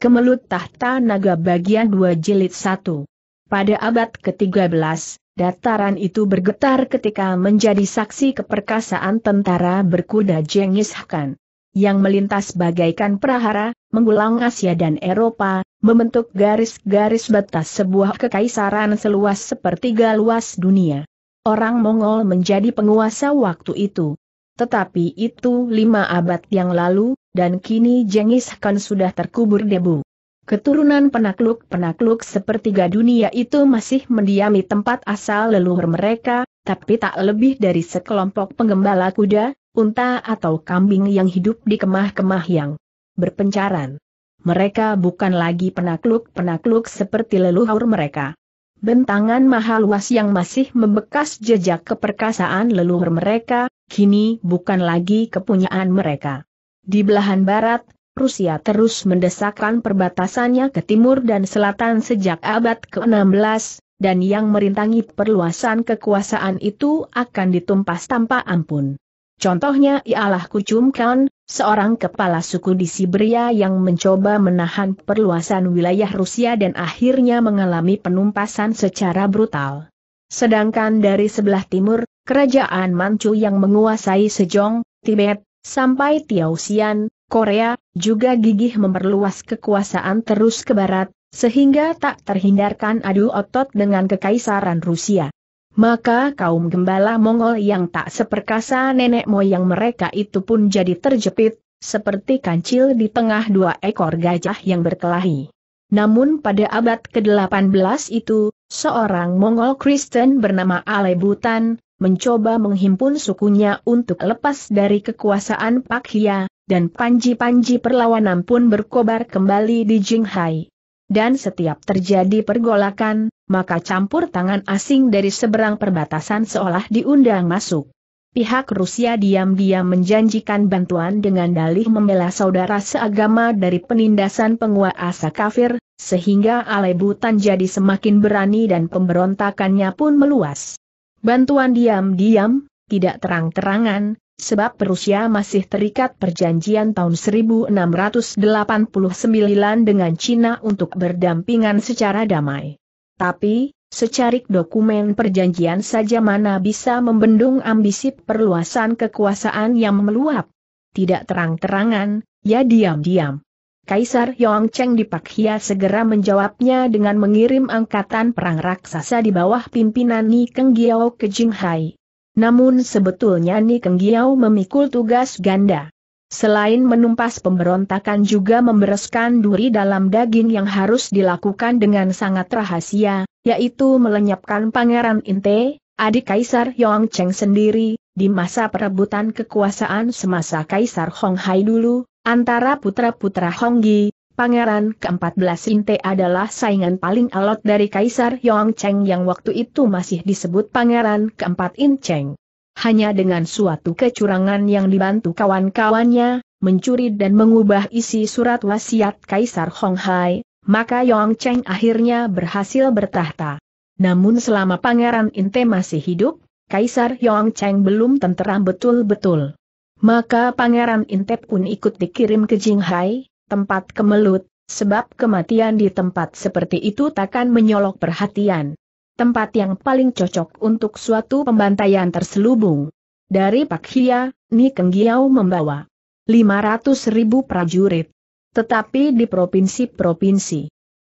Kemelut Tahta Naga bagian 2 jilid 1. Pada abad ke-13, dataran itu bergetar ketika menjadi saksi keperkasaan tentara berkuda Genghis Khan. Yang melintas bagaikan prahara, mengulang Asia dan Eropa, membentuk garis-garis batas sebuah kekaisaran seluas sepertiga luas dunia. Orang Mongol menjadi penguasa waktu itu, tetapi itu lima abad yang lalu, dan kini Jengis Khan sudah terkubur debu. Keturunan penakluk-penakluk sepertiga dunia itu masih mendiami tempat asal leluhur mereka, tapi tak lebih dari sekelompok penggembala kuda, unta atau kambing yang hidup di kemah-kemah yang berpencaran. Mereka bukan lagi penakluk-penakluk seperti leluhur mereka bentangan maha luas yang masih membekas jejak keperkasaan leluhur mereka, kini bukan lagi kepunyaan mereka. Di belahan barat, Rusia terus mendesakkan perbatasannya ke timur dan selatan sejak abad ke-16, dan yang merintangi perluasan kekuasaan itu akan ditumpas tanpa ampun. Contohnya ialah Kucumkan, seorang kepala suku di Siberia yang mencoba menahan perluasan wilayah Rusia dan akhirnya mengalami penumpasan secara brutal. Sedangkan dari sebelah timur, kerajaan Manchu yang menguasai Sejong, Tibet, sampai Tiongkok, Korea, juga gigih memperluas kekuasaan terus ke barat, sehingga tak terhindarkan adu otot dengan kekaisaran Rusia maka kaum gembala Mongol yang tak seperkasa nenek moyang mereka itu pun jadi terjepit, seperti kancil di tengah dua ekor gajah yang berkelahi. Namun pada abad ke-18 itu, seorang Mongol Kristen bernama Ale Butan, mencoba menghimpun sukunya untuk lepas dari kekuasaan Pak Hia, dan panji-panji perlawanan pun berkobar kembali di Jinghai. Dan setiap terjadi pergolakan, maka campur tangan asing dari seberang perbatasan seolah diundang masuk. Pihak Rusia diam-diam menjanjikan bantuan dengan dalih membela saudara seagama dari penindasan penguasa kafir, sehingga Alebutan jadi semakin berani dan pemberontakannya pun meluas. Bantuan diam-diam, tidak terang-terangan, sebab Rusia masih terikat perjanjian tahun 1689 dengan Cina untuk berdampingan secara damai. Tapi, secarik dokumen perjanjian saja mana bisa membendung ambisi perluasan kekuasaan yang meluap. Tidak terang-terangan, ya diam-diam. Kaisar Yong Cheng di Hia segera menjawabnya dengan mengirim angkatan perang raksasa di bawah pimpinan Ni Keng Giao ke Jinghai. Namun sebetulnya Ni Keng Giao memikul tugas ganda. Selain menumpas pemberontakan juga membereskan duri dalam daging yang harus dilakukan dengan sangat rahasia, yaitu melenyapkan Pangeran Inte, adik Kaisar Cheng sendiri, di masa perebutan kekuasaan semasa Kaisar Hong Hai dulu, antara putra-putra Honggi, Pangeran ke-14 Inte adalah saingan paling alot dari Kaisar Cheng yang waktu itu masih disebut Pangeran ke-4 Inteng. Hanya dengan suatu kecurangan yang dibantu kawan-kawannya, mencuri dan mengubah isi surat wasiat Kaisar Honghai, maka Yong Cheng akhirnya berhasil bertahta. Namun selama Pangeran Inte masih hidup, Kaisar Yong Cheng belum tenteram betul-betul. Maka Pangeran Inte pun ikut dikirim ke Jinghai, tempat kemelut, sebab kematian di tempat seperti itu takkan menyolok perhatian tempat yang paling cocok untuk suatu pembantaian terselubung. Dari Pak Hia, Ni Kenggiao membawa 500 ribu prajurit. Tetapi di provinsi-provinsi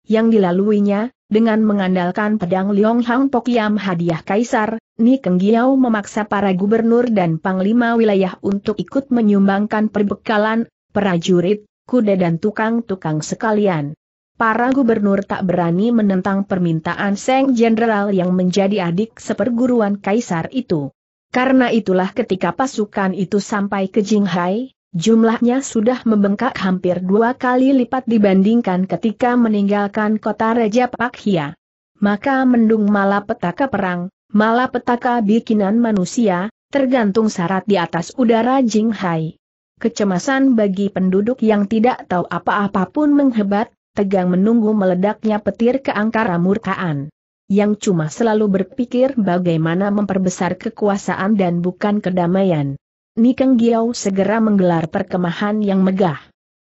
yang dilaluinya, dengan mengandalkan pedang Liong Hang Pokiam hadiah kaisar, Ni Kenggiao memaksa para gubernur dan panglima wilayah untuk ikut menyumbangkan perbekalan, prajurit, kuda dan tukang-tukang sekalian para gubernur tak berani menentang permintaan Seng Jenderal yang menjadi adik seperguruan kaisar itu. Karena itulah ketika pasukan itu sampai ke Jinghai, jumlahnya sudah membengkak hampir dua kali lipat dibandingkan ketika meninggalkan kota Raja Pakhia. Maka mendung malapetaka perang, malapetaka bikinan manusia, tergantung syarat di atas udara Jinghai. Kecemasan bagi penduduk yang tidak tahu apa-apa pun menghebat, tegang menunggu meledaknya petir keangkara murkaan. Yang cuma selalu berpikir bagaimana memperbesar kekuasaan dan bukan kedamaian. Nikeng Giau segera menggelar perkemahan yang megah.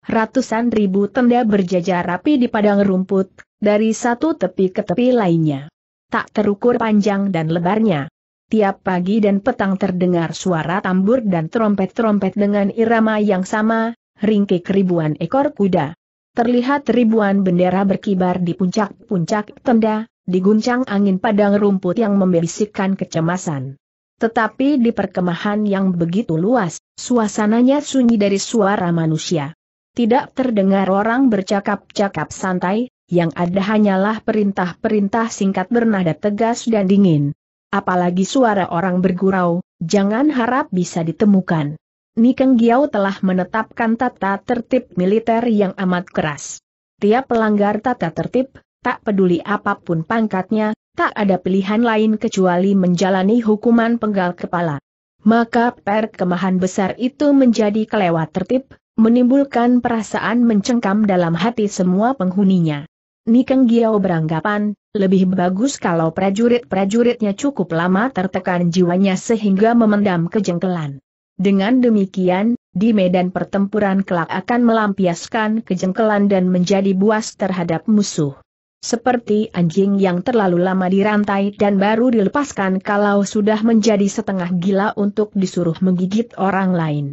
Ratusan ribu tenda berjajar rapi di padang rumput, dari satu tepi ke tepi lainnya. Tak terukur panjang dan lebarnya. Tiap pagi dan petang terdengar suara tambur dan trompet-trompet dengan irama yang sama, ringkik ribuan ekor kuda. Terlihat ribuan bendera berkibar di puncak-puncak tenda, diguncang angin padang rumput yang membisikkan kecemasan. Tetapi di perkemahan yang begitu luas, suasananya sunyi dari suara manusia. Tidak terdengar orang bercakap-cakap santai, yang ada hanyalah perintah-perintah singkat bernada tegas dan dingin. Apalagi suara orang bergurau, jangan harap bisa ditemukan. Nikeng Giao telah menetapkan tata tertib militer yang amat keras. Tiap pelanggar tata tertib, tak peduli apapun pangkatnya, tak ada pilihan lain kecuali menjalani hukuman penggal kepala. Maka perkemahan besar itu menjadi kelewat tertib, menimbulkan perasaan mencengkam dalam hati semua penghuninya. Nikeng Giao beranggapan, lebih bagus kalau prajurit-prajuritnya cukup lama tertekan jiwanya sehingga memendam kejengkelan. Dengan demikian, di medan pertempuran kelak akan melampiaskan kejengkelan dan menjadi buas terhadap musuh. Seperti anjing yang terlalu lama dirantai dan baru dilepaskan kalau sudah menjadi setengah gila untuk disuruh menggigit orang lain.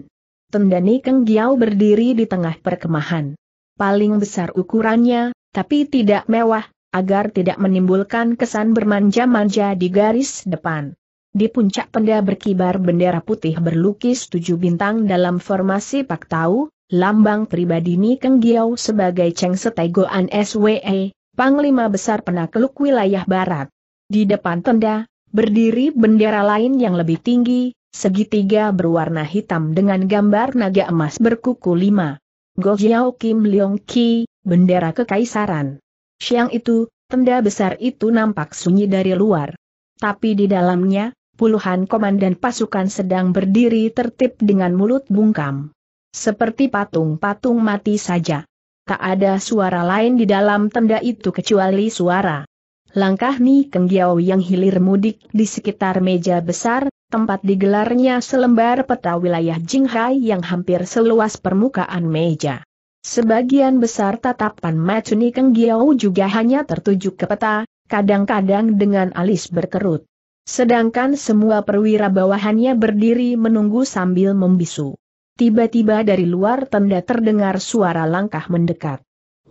Tendani Keng Giau berdiri di tengah perkemahan. Paling besar ukurannya, tapi tidak mewah, agar tidak menimbulkan kesan bermanja-manja di garis depan. Di puncak penda berkibar bendera putih berlukis tujuh bintang dalam formasi Pak Tau, lambang pribadi Ni Keng Giau sebagai Cheng Setegoan SWE, Panglima Besar Penakluk Wilayah Barat. Di depan tenda, berdiri bendera lain yang lebih tinggi, segitiga berwarna hitam dengan gambar naga emas berkuku lima. Go Jiao Kim Leong Ki, bendera kekaisaran. Siang itu, tenda besar itu nampak sunyi dari luar. Tapi di dalamnya, puluhan komandan pasukan sedang berdiri tertib dengan mulut bungkam. Seperti patung-patung mati saja. Tak ada suara lain di dalam tenda itu kecuali suara. Langkah Ni Giao yang hilir mudik di sekitar meja besar, tempat digelarnya selembar peta wilayah Jinghai yang hampir seluas permukaan meja. Sebagian besar tatapan Keng Giao juga hanya tertuju ke peta, kadang-kadang dengan alis berkerut. Sedangkan semua perwira bawahannya berdiri menunggu sambil membisu. Tiba-tiba dari luar tenda terdengar suara langkah mendekat.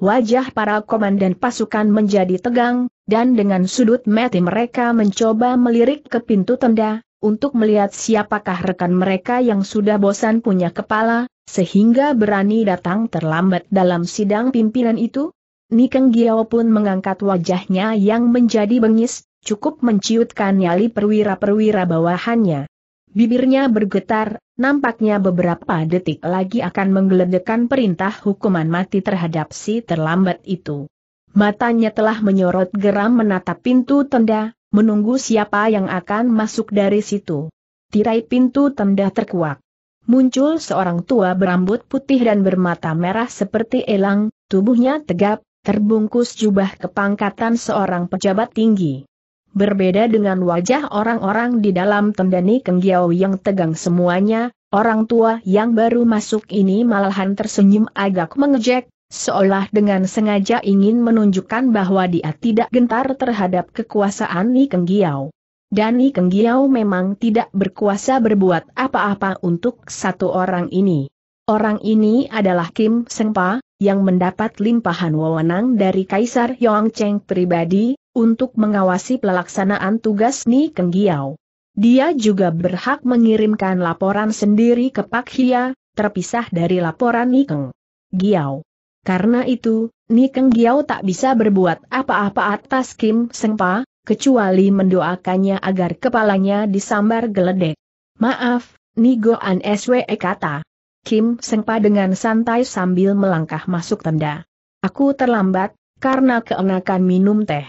Wajah para komandan pasukan menjadi tegang, dan dengan sudut mati mereka mencoba melirik ke pintu tenda, untuk melihat siapakah rekan mereka yang sudah bosan punya kepala, sehingga berani datang terlambat dalam sidang pimpinan itu. Nikeng Giao pun mengangkat wajahnya yang menjadi bengis, cukup menciutkan nyali perwira-perwira bawahannya. Bibirnya bergetar, nampaknya beberapa detik lagi akan menggeledekan perintah hukuman mati terhadap si terlambat itu. Matanya telah menyorot geram menatap pintu tenda, menunggu siapa yang akan masuk dari situ. Tirai pintu tenda terkuak. Muncul seorang tua berambut putih dan bermata merah seperti elang, tubuhnya tegap, terbungkus jubah kepangkatan seorang pejabat tinggi. Berbeda dengan wajah orang-orang di dalam tendani Kenggiao yang tegang semuanya, orang tua yang baru masuk ini malahan tersenyum agak mengejek, seolah dengan sengaja ingin menunjukkan bahwa dia tidak gentar terhadap kekuasaan Ni Kenggiao. Dan Ni Kenggiao memang tidak berkuasa berbuat apa-apa untuk satu orang ini. Orang ini adalah Kim Sengpa, yang mendapat limpahan wewenang dari Kaisar Yongcheng pribadi, untuk mengawasi pelaksanaan tugas Ni Kenggiao. Dia juga berhak mengirimkan laporan sendiri ke Pak Hia, terpisah dari laporan Ni Keng Giao. Karena itu, Ni Keng Giao tak bisa berbuat apa-apa atas Kim Sengpa, kecuali mendoakannya agar kepalanya disambar geledek. Maaf, Ni Goan SWE kata. Kim Sengpa dengan santai sambil melangkah masuk tenda. Aku terlambat, karena keenakan minum teh.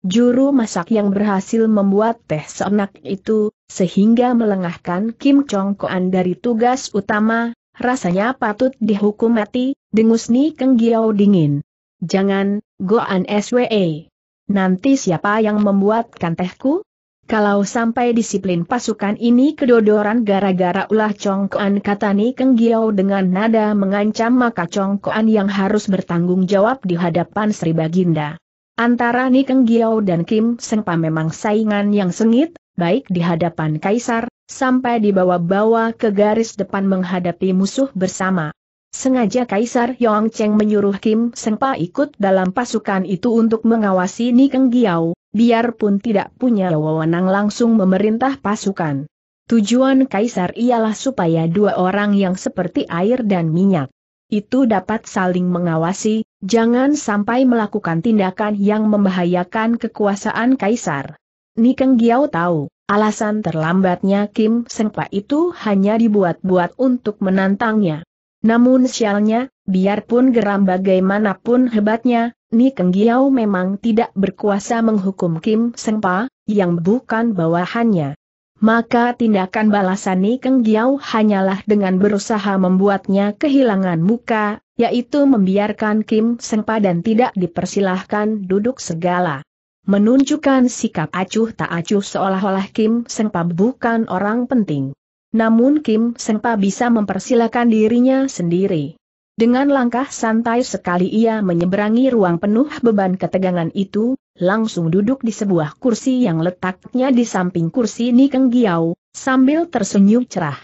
Juru masak yang berhasil membuat teh seenak itu, sehingga melengahkan Kim Chong Koan dari tugas utama, rasanya patut dihukum mati, dengus Ni Keng Giau dingin. Jangan, Goan SWE. Nanti siapa yang membuatkan tehku? Kalau sampai disiplin pasukan ini kedodoran gara-gara ulah Koan kata Ni Keng Giau dengan nada mengancam maka Koan yang harus bertanggung jawab di hadapan Sri Baginda. Antara Nikeng Giao dan Kim Sengpa memang saingan yang sengit, baik di hadapan kaisar, sampai dibawa-bawa ke garis depan menghadapi musuh bersama. Sengaja Kaisar Yong Cheng menyuruh Kim Sengpa ikut dalam pasukan itu untuk mengawasi Nikeng Giao, biarpun tidak punya wewenang langsung memerintah pasukan. Tujuan Kaisar ialah supaya dua orang yang seperti air dan minyak itu dapat saling mengawasi, jangan sampai melakukan tindakan yang membahayakan kekuasaan kaisar. Nikeng Giao tahu, alasan terlambatnya Kim Sengpa itu hanya dibuat-buat untuk menantangnya. Namun sialnya, biarpun geram bagaimanapun hebatnya, Nikeng Giao memang tidak berkuasa menghukum Kim Sengpa, yang bukan bawahannya maka tindakan balasan Ni Keng Giao hanyalah dengan berusaha membuatnya kehilangan muka, yaitu membiarkan Kim Sengpa dan tidak dipersilahkan duduk segala. Menunjukkan sikap acuh tak acuh seolah-olah Kim Sengpa bukan orang penting. Namun Kim Sengpa bisa mempersilahkan dirinya sendiri. Dengan langkah santai sekali ia menyeberangi ruang penuh beban ketegangan itu, langsung duduk di sebuah kursi yang letaknya di samping kursi Nikeng Giau, sambil tersenyum cerah.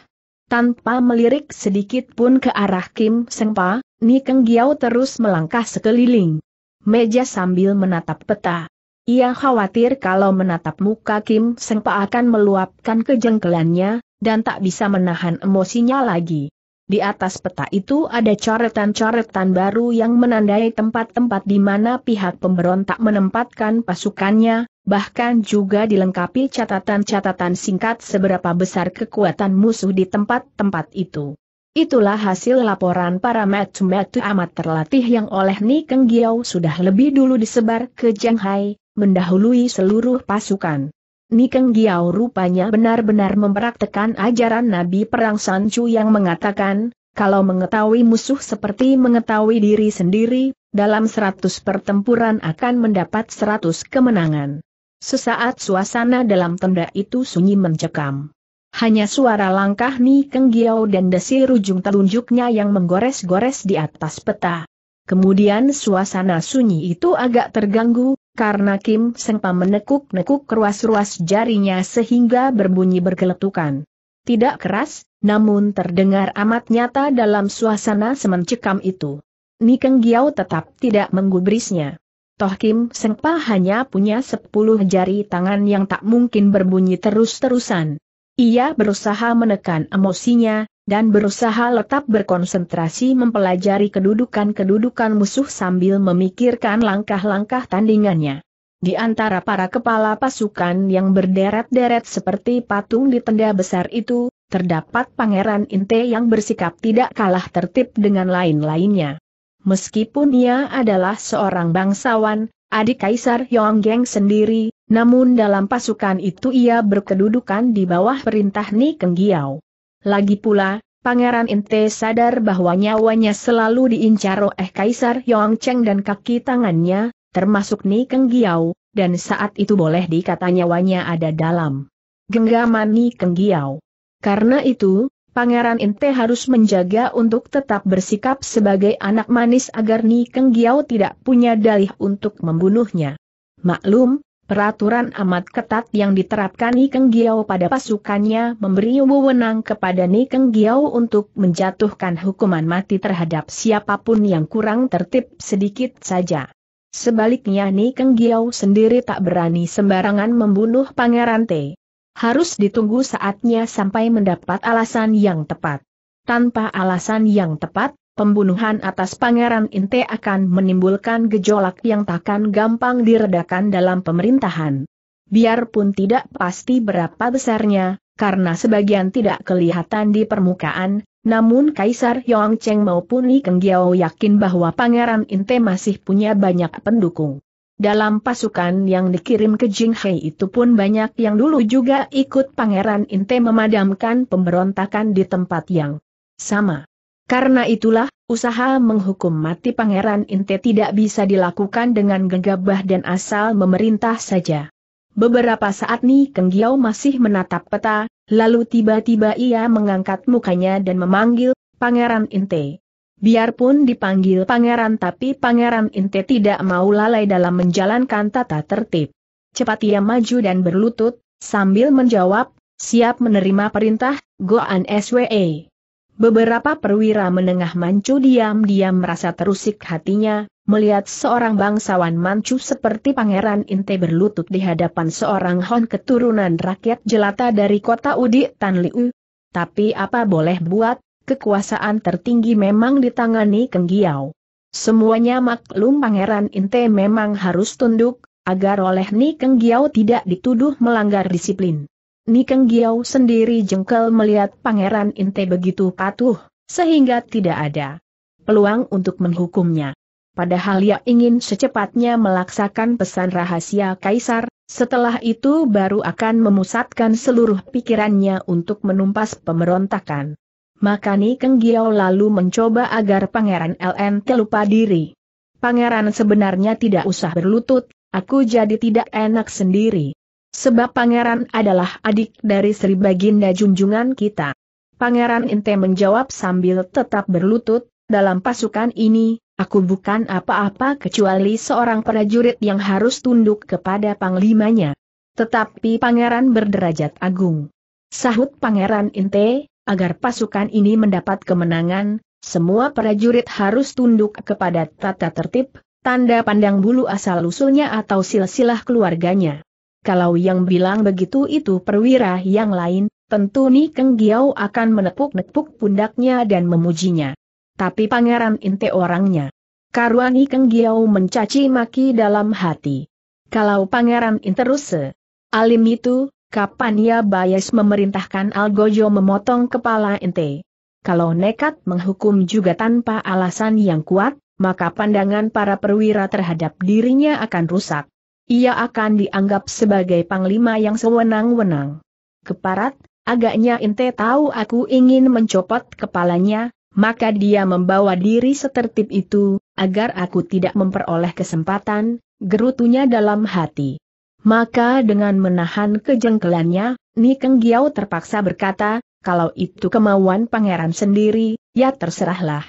Tanpa melirik sedikit pun ke arah Kim Sengpa, Nikeng Giau terus melangkah sekeliling. Meja sambil menatap peta. Ia khawatir kalau menatap muka Kim Sengpa akan meluapkan kejengkelannya, dan tak bisa menahan emosinya lagi. Di atas peta itu ada coretan-coretan baru yang menandai tempat-tempat di mana pihak pemberontak menempatkan pasukannya, bahkan juga dilengkapi catatan-catatan singkat seberapa besar kekuatan musuh di tempat-tempat itu. Itulah hasil laporan para metu-metu amat terlatih yang oleh Nikeng Giao sudah lebih dulu disebar ke Shanghai, mendahului seluruh pasukan. Nikeng Giao rupanya benar-benar mempraktekan ajaran Nabi Perang Sancu yang mengatakan, kalau mengetahui musuh seperti mengetahui diri sendiri, dalam seratus pertempuran akan mendapat seratus kemenangan. Sesaat suasana dalam tenda itu sunyi mencekam. Hanya suara langkah Ni Keng Giao dan desir ujung telunjuknya yang menggores-gores di atas peta. Kemudian suasana sunyi itu agak terganggu, karena Kim Sengpa menekuk-nekuk ruas-ruas jarinya sehingga berbunyi bergeletukan. Tidak keras, namun terdengar amat nyata dalam suasana semencekam itu. Nikeng Giao tetap tidak menggubrisnya. Toh Kim Sengpa hanya punya sepuluh jari tangan yang tak mungkin berbunyi terus-terusan. Ia berusaha menekan emosinya, dan berusaha letak berkonsentrasi mempelajari kedudukan-kedudukan musuh sambil memikirkan langkah-langkah tandingannya. Di antara para kepala pasukan yang berderet-deret seperti patung di tenda besar itu, terdapat Pangeran Inte yang bersikap tidak kalah tertib dengan lain-lainnya. Meskipun ia adalah seorang bangsawan, adik Kaisar Yonggeng sendiri, namun dalam pasukan itu ia berkedudukan di bawah perintah Ni Kenggiao. Lagi pula, Pangeran Inte sadar bahwa nyawanya selalu diincar oleh Kaisar Yongcheng dan kaki tangannya, termasuk Ni Keng Giau, dan saat itu boleh dikata nyawanya ada dalam genggaman Ni Keng Giau. Karena itu, Pangeran Inte harus menjaga untuk tetap bersikap sebagai anak manis agar Ni Keng Giau tidak punya dalih untuk membunuhnya. Maklum, Peraturan amat ketat yang diterapkan Nikeng Giao pada pasukannya memberi wewenang kepada Nikeng Giao untuk menjatuhkan hukuman mati terhadap siapapun yang kurang tertib sedikit saja. Sebaliknya Nikeng Giao sendiri tak berani sembarangan membunuh Pangeran T. Harus ditunggu saatnya sampai mendapat alasan yang tepat. Tanpa alasan yang tepat, pembunuhan atas Pangeran Inte akan menimbulkan gejolak yang takkan gampang diredakan dalam pemerintahan. Biarpun tidak pasti berapa besarnya, karena sebagian tidak kelihatan di permukaan, namun Kaisar Yong Cheng maupun Li Giao yakin bahwa Pangeran Inte masih punya banyak pendukung. Dalam pasukan yang dikirim ke Jinghai itu pun banyak yang dulu juga ikut Pangeran Inte memadamkan pemberontakan di tempat yang sama. Karena itulah, usaha menghukum mati Pangeran Inte tidak bisa dilakukan dengan gegabah dan asal memerintah saja. Beberapa saat Keng Giao masih menatap peta, lalu tiba-tiba ia mengangkat mukanya dan memanggil, Pangeran Inte. Biarpun dipanggil pangeran tapi pangeran Inte tidak mau lalai dalam menjalankan tata tertib. Cepat ia maju dan berlutut, sambil menjawab, siap menerima perintah, Goan SWE. Beberapa perwira menengah Mancu diam-diam merasa terusik hatinya, melihat seorang bangsawan Mancu seperti Pangeran Inte berlutut di hadapan seorang Hon keturunan rakyat jelata dari kota Udi Tan Liu. Tapi apa boleh buat, kekuasaan tertinggi memang ditangani Giao. Semuanya maklum Pangeran Inte memang harus tunduk, agar oleh Ni Giao tidak dituduh melanggar disiplin. Nikeng Giau sendiri jengkel melihat Pangeran Inte begitu patuh, sehingga tidak ada peluang untuk menghukumnya. Padahal ia ingin secepatnya melaksakan pesan rahasia Kaisar, setelah itu baru akan memusatkan seluruh pikirannya untuk menumpas pemberontakan. Maka Nikeng Giau lalu mencoba agar Pangeran LN lupa diri. Pangeran sebenarnya tidak usah berlutut, aku jadi tidak enak sendiri. Sebab pangeran adalah adik dari Sri Baginda Junjungan kita. Pangeran Inte menjawab sambil tetap berlutut, dalam pasukan ini, aku bukan apa-apa kecuali seorang prajurit yang harus tunduk kepada panglimanya. Tetapi pangeran berderajat agung. Sahut pangeran Inte, agar pasukan ini mendapat kemenangan, semua prajurit harus tunduk kepada tata tertib, tanda pandang bulu asal-usulnya atau silsilah keluarganya. Kalau yang bilang begitu itu perwira yang lain, tentu Ni Keng Giau akan menepuk-nepuk pundaknya dan memujinya. Tapi Pangeran Inte orangnya. Karuan Ni Keng Giau mencaci maki dalam hati. Kalau Pangeran Inte ruse, alim itu, kapan ya Bayas memerintahkan Algojo memotong kepala Inte? Kalau nekat menghukum juga tanpa alasan yang kuat, maka pandangan para perwira terhadap dirinya akan rusak. Ia akan dianggap sebagai panglima yang sewenang-wenang. Keparat, agaknya Inte tahu aku ingin mencopot kepalanya, maka dia membawa diri setertib itu, agar aku tidak memperoleh kesempatan, gerutunya dalam hati. Maka dengan menahan kejengkelannya, Nikeng Giao terpaksa berkata, kalau itu kemauan pangeran sendiri, ya terserahlah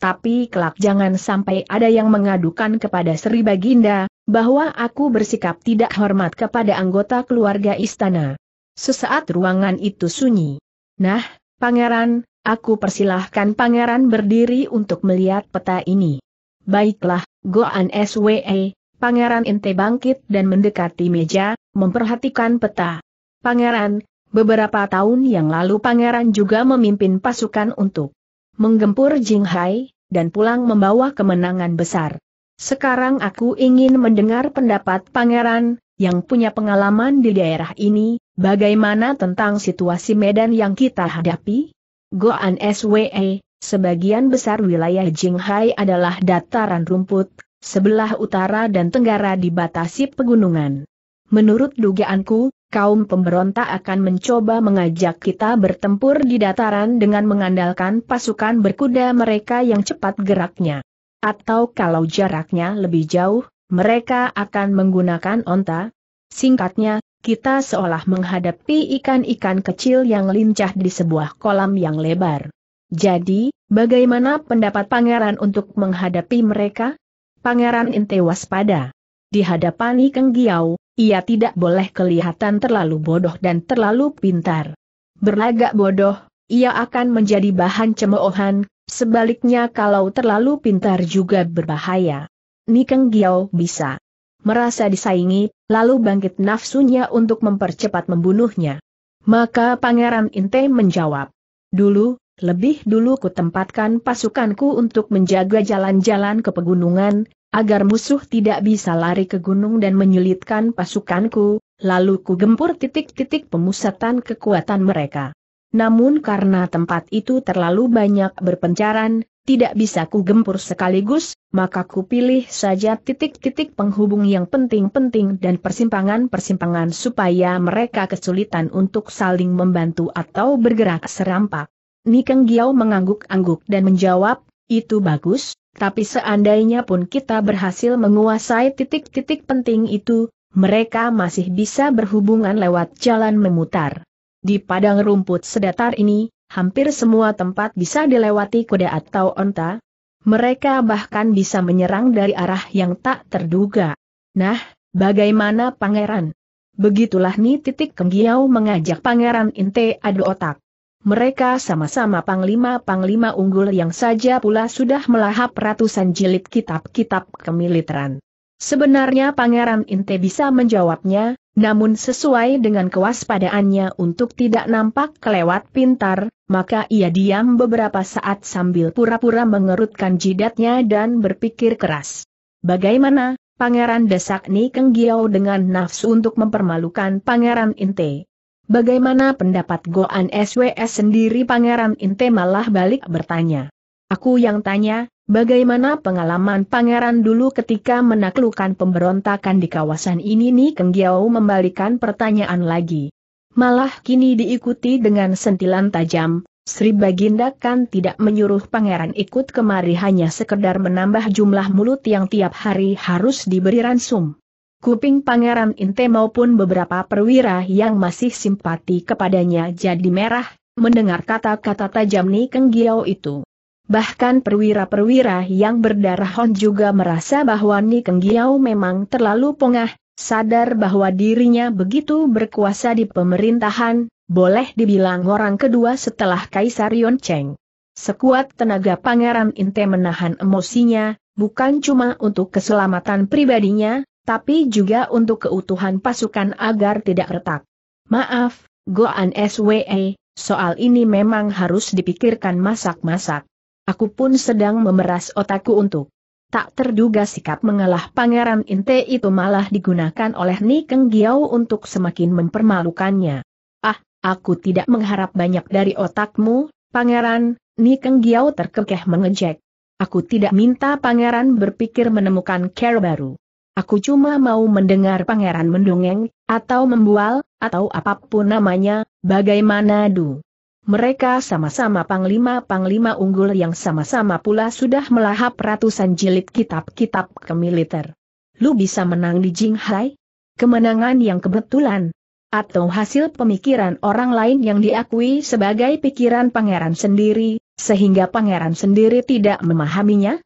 tapi kelak jangan sampai ada yang mengadukan kepada Sri Baginda, bahwa aku bersikap tidak hormat kepada anggota keluarga istana. Sesaat ruangan itu sunyi. Nah, pangeran, aku persilahkan pangeran berdiri untuk melihat peta ini. Baiklah, Goan SWE, pangeran ente bangkit dan mendekati meja, memperhatikan peta. Pangeran, beberapa tahun yang lalu pangeran juga memimpin pasukan untuk menggempur Jinghai, dan pulang membawa kemenangan besar. Sekarang aku ingin mendengar pendapat pangeran, yang punya pengalaman di daerah ini, bagaimana tentang situasi medan yang kita hadapi? Goan SWE, sebagian besar wilayah Jinghai adalah dataran rumput, sebelah utara dan tenggara dibatasi pegunungan. Menurut dugaanku, kaum pemberontak akan mencoba mengajak kita bertempur di dataran dengan mengandalkan pasukan berkuda mereka yang cepat geraknya. Atau kalau jaraknya lebih jauh, mereka akan menggunakan onta. Singkatnya, kita seolah menghadapi ikan-ikan kecil yang lincah di sebuah kolam yang lebar. Jadi, bagaimana pendapat pangeran untuk menghadapi mereka? Pangeran Inte waspada. Di hadapan Ikeng Giau, ia tidak boleh kelihatan terlalu bodoh dan terlalu pintar. Berlagak bodoh, ia akan menjadi bahan cemoohan, sebaliknya kalau terlalu pintar juga berbahaya. Nikeng Giao bisa merasa disaingi, lalu bangkit nafsunya untuk mempercepat membunuhnya. Maka Pangeran Inte menjawab, Dulu, lebih dulu kutempatkan pasukanku untuk menjaga jalan-jalan ke pegunungan, agar musuh tidak bisa lari ke gunung dan menyulitkan pasukanku, lalu ku gempur titik-titik pemusatan kekuatan mereka. Namun karena tempat itu terlalu banyak berpencaran, tidak bisa ku gempur sekaligus, maka ku pilih saja titik-titik penghubung yang penting-penting dan persimpangan-persimpangan supaya mereka kesulitan untuk saling membantu atau bergerak serampak. Nikeng Giao mengangguk-angguk dan menjawab, itu bagus, tapi seandainya pun kita berhasil menguasai titik-titik penting itu, mereka masih bisa berhubungan lewat jalan memutar. Di padang rumput sedatar ini, hampir semua tempat bisa dilewati kuda atau onta. Mereka bahkan bisa menyerang dari arah yang tak terduga. Nah, bagaimana pangeran? Begitulah nih titik Kenggiau mengajak pangeran Inte adu otak. Mereka sama-sama panglima-panglima unggul yang saja pula sudah melahap ratusan jilid kitab-kitab kemiliteran. Sebenarnya Pangeran Inte bisa menjawabnya, namun sesuai dengan kewaspadaannya untuk tidak nampak kelewat pintar, maka ia diam beberapa saat sambil pura-pura mengerutkan jidatnya dan berpikir keras. Bagaimana, Pangeran Desak Ni dengan nafsu untuk mempermalukan Pangeran Inte? Bagaimana pendapat Goan SWS sendiri Pangeran Inte malah balik bertanya. Aku yang tanya, bagaimana pengalaman Pangeran dulu ketika menaklukkan pemberontakan di kawasan ini nih Keng Giao membalikan pertanyaan lagi. Malah kini diikuti dengan sentilan tajam, Sri Baginda kan tidak menyuruh pangeran ikut kemari hanya sekedar menambah jumlah mulut yang tiap hari harus diberi ransum kuping Pangeran Inte maupun beberapa perwira yang masih simpati kepadanya jadi merah, mendengar kata-kata tajam Ni Keng Giao itu. Bahkan perwira-perwira yang berdarah Hon juga merasa bahwa Ni Keng Giao memang terlalu pongah, sadar bahwa dirinya begitu berkuasa di pemerintahan, boleh dibilang orang kedua setelah Kaisar Yon Cheng. Sekuat tenaga Pangeran Inte menahan emosinya, bukan cuma untuk keselamatan pribadinya, tapi juga untuk keutuhan pasukan agar tidak retak. Maaf, Goan SWE, soal ini memang harus dipikirkan masak-masak. Aku pun sedang memeras otakku untuk tak terduga sikap mengalah Pangeran Inte itu malah digunakan oleh Nikeng Giau untuk semakin mempermalukannya. Ah, aku tidak mengharap banyak dari otakmu, Pangeran, Nikeng Giau terkekeh mengejek. Aku tidak minta Pangeran berpikir menemukan care baru. Aku cuma mau mendengar pangeran mendongeng, atau membual, atau apapun namanya, bagaimana du. Mereka sama-sama panglima-panglima unggul yang sama-sama pula sudah melahap ratusan jilid kitab-kitab kemiliter. Lu bisa menang di Jinghai? Kemenangan yang kebetulan. Atau hasil pemikiran orang lain yang diakui sebagai pikiran pangeran sendiri, sehingga pangeran sendiri tidak memahaminya?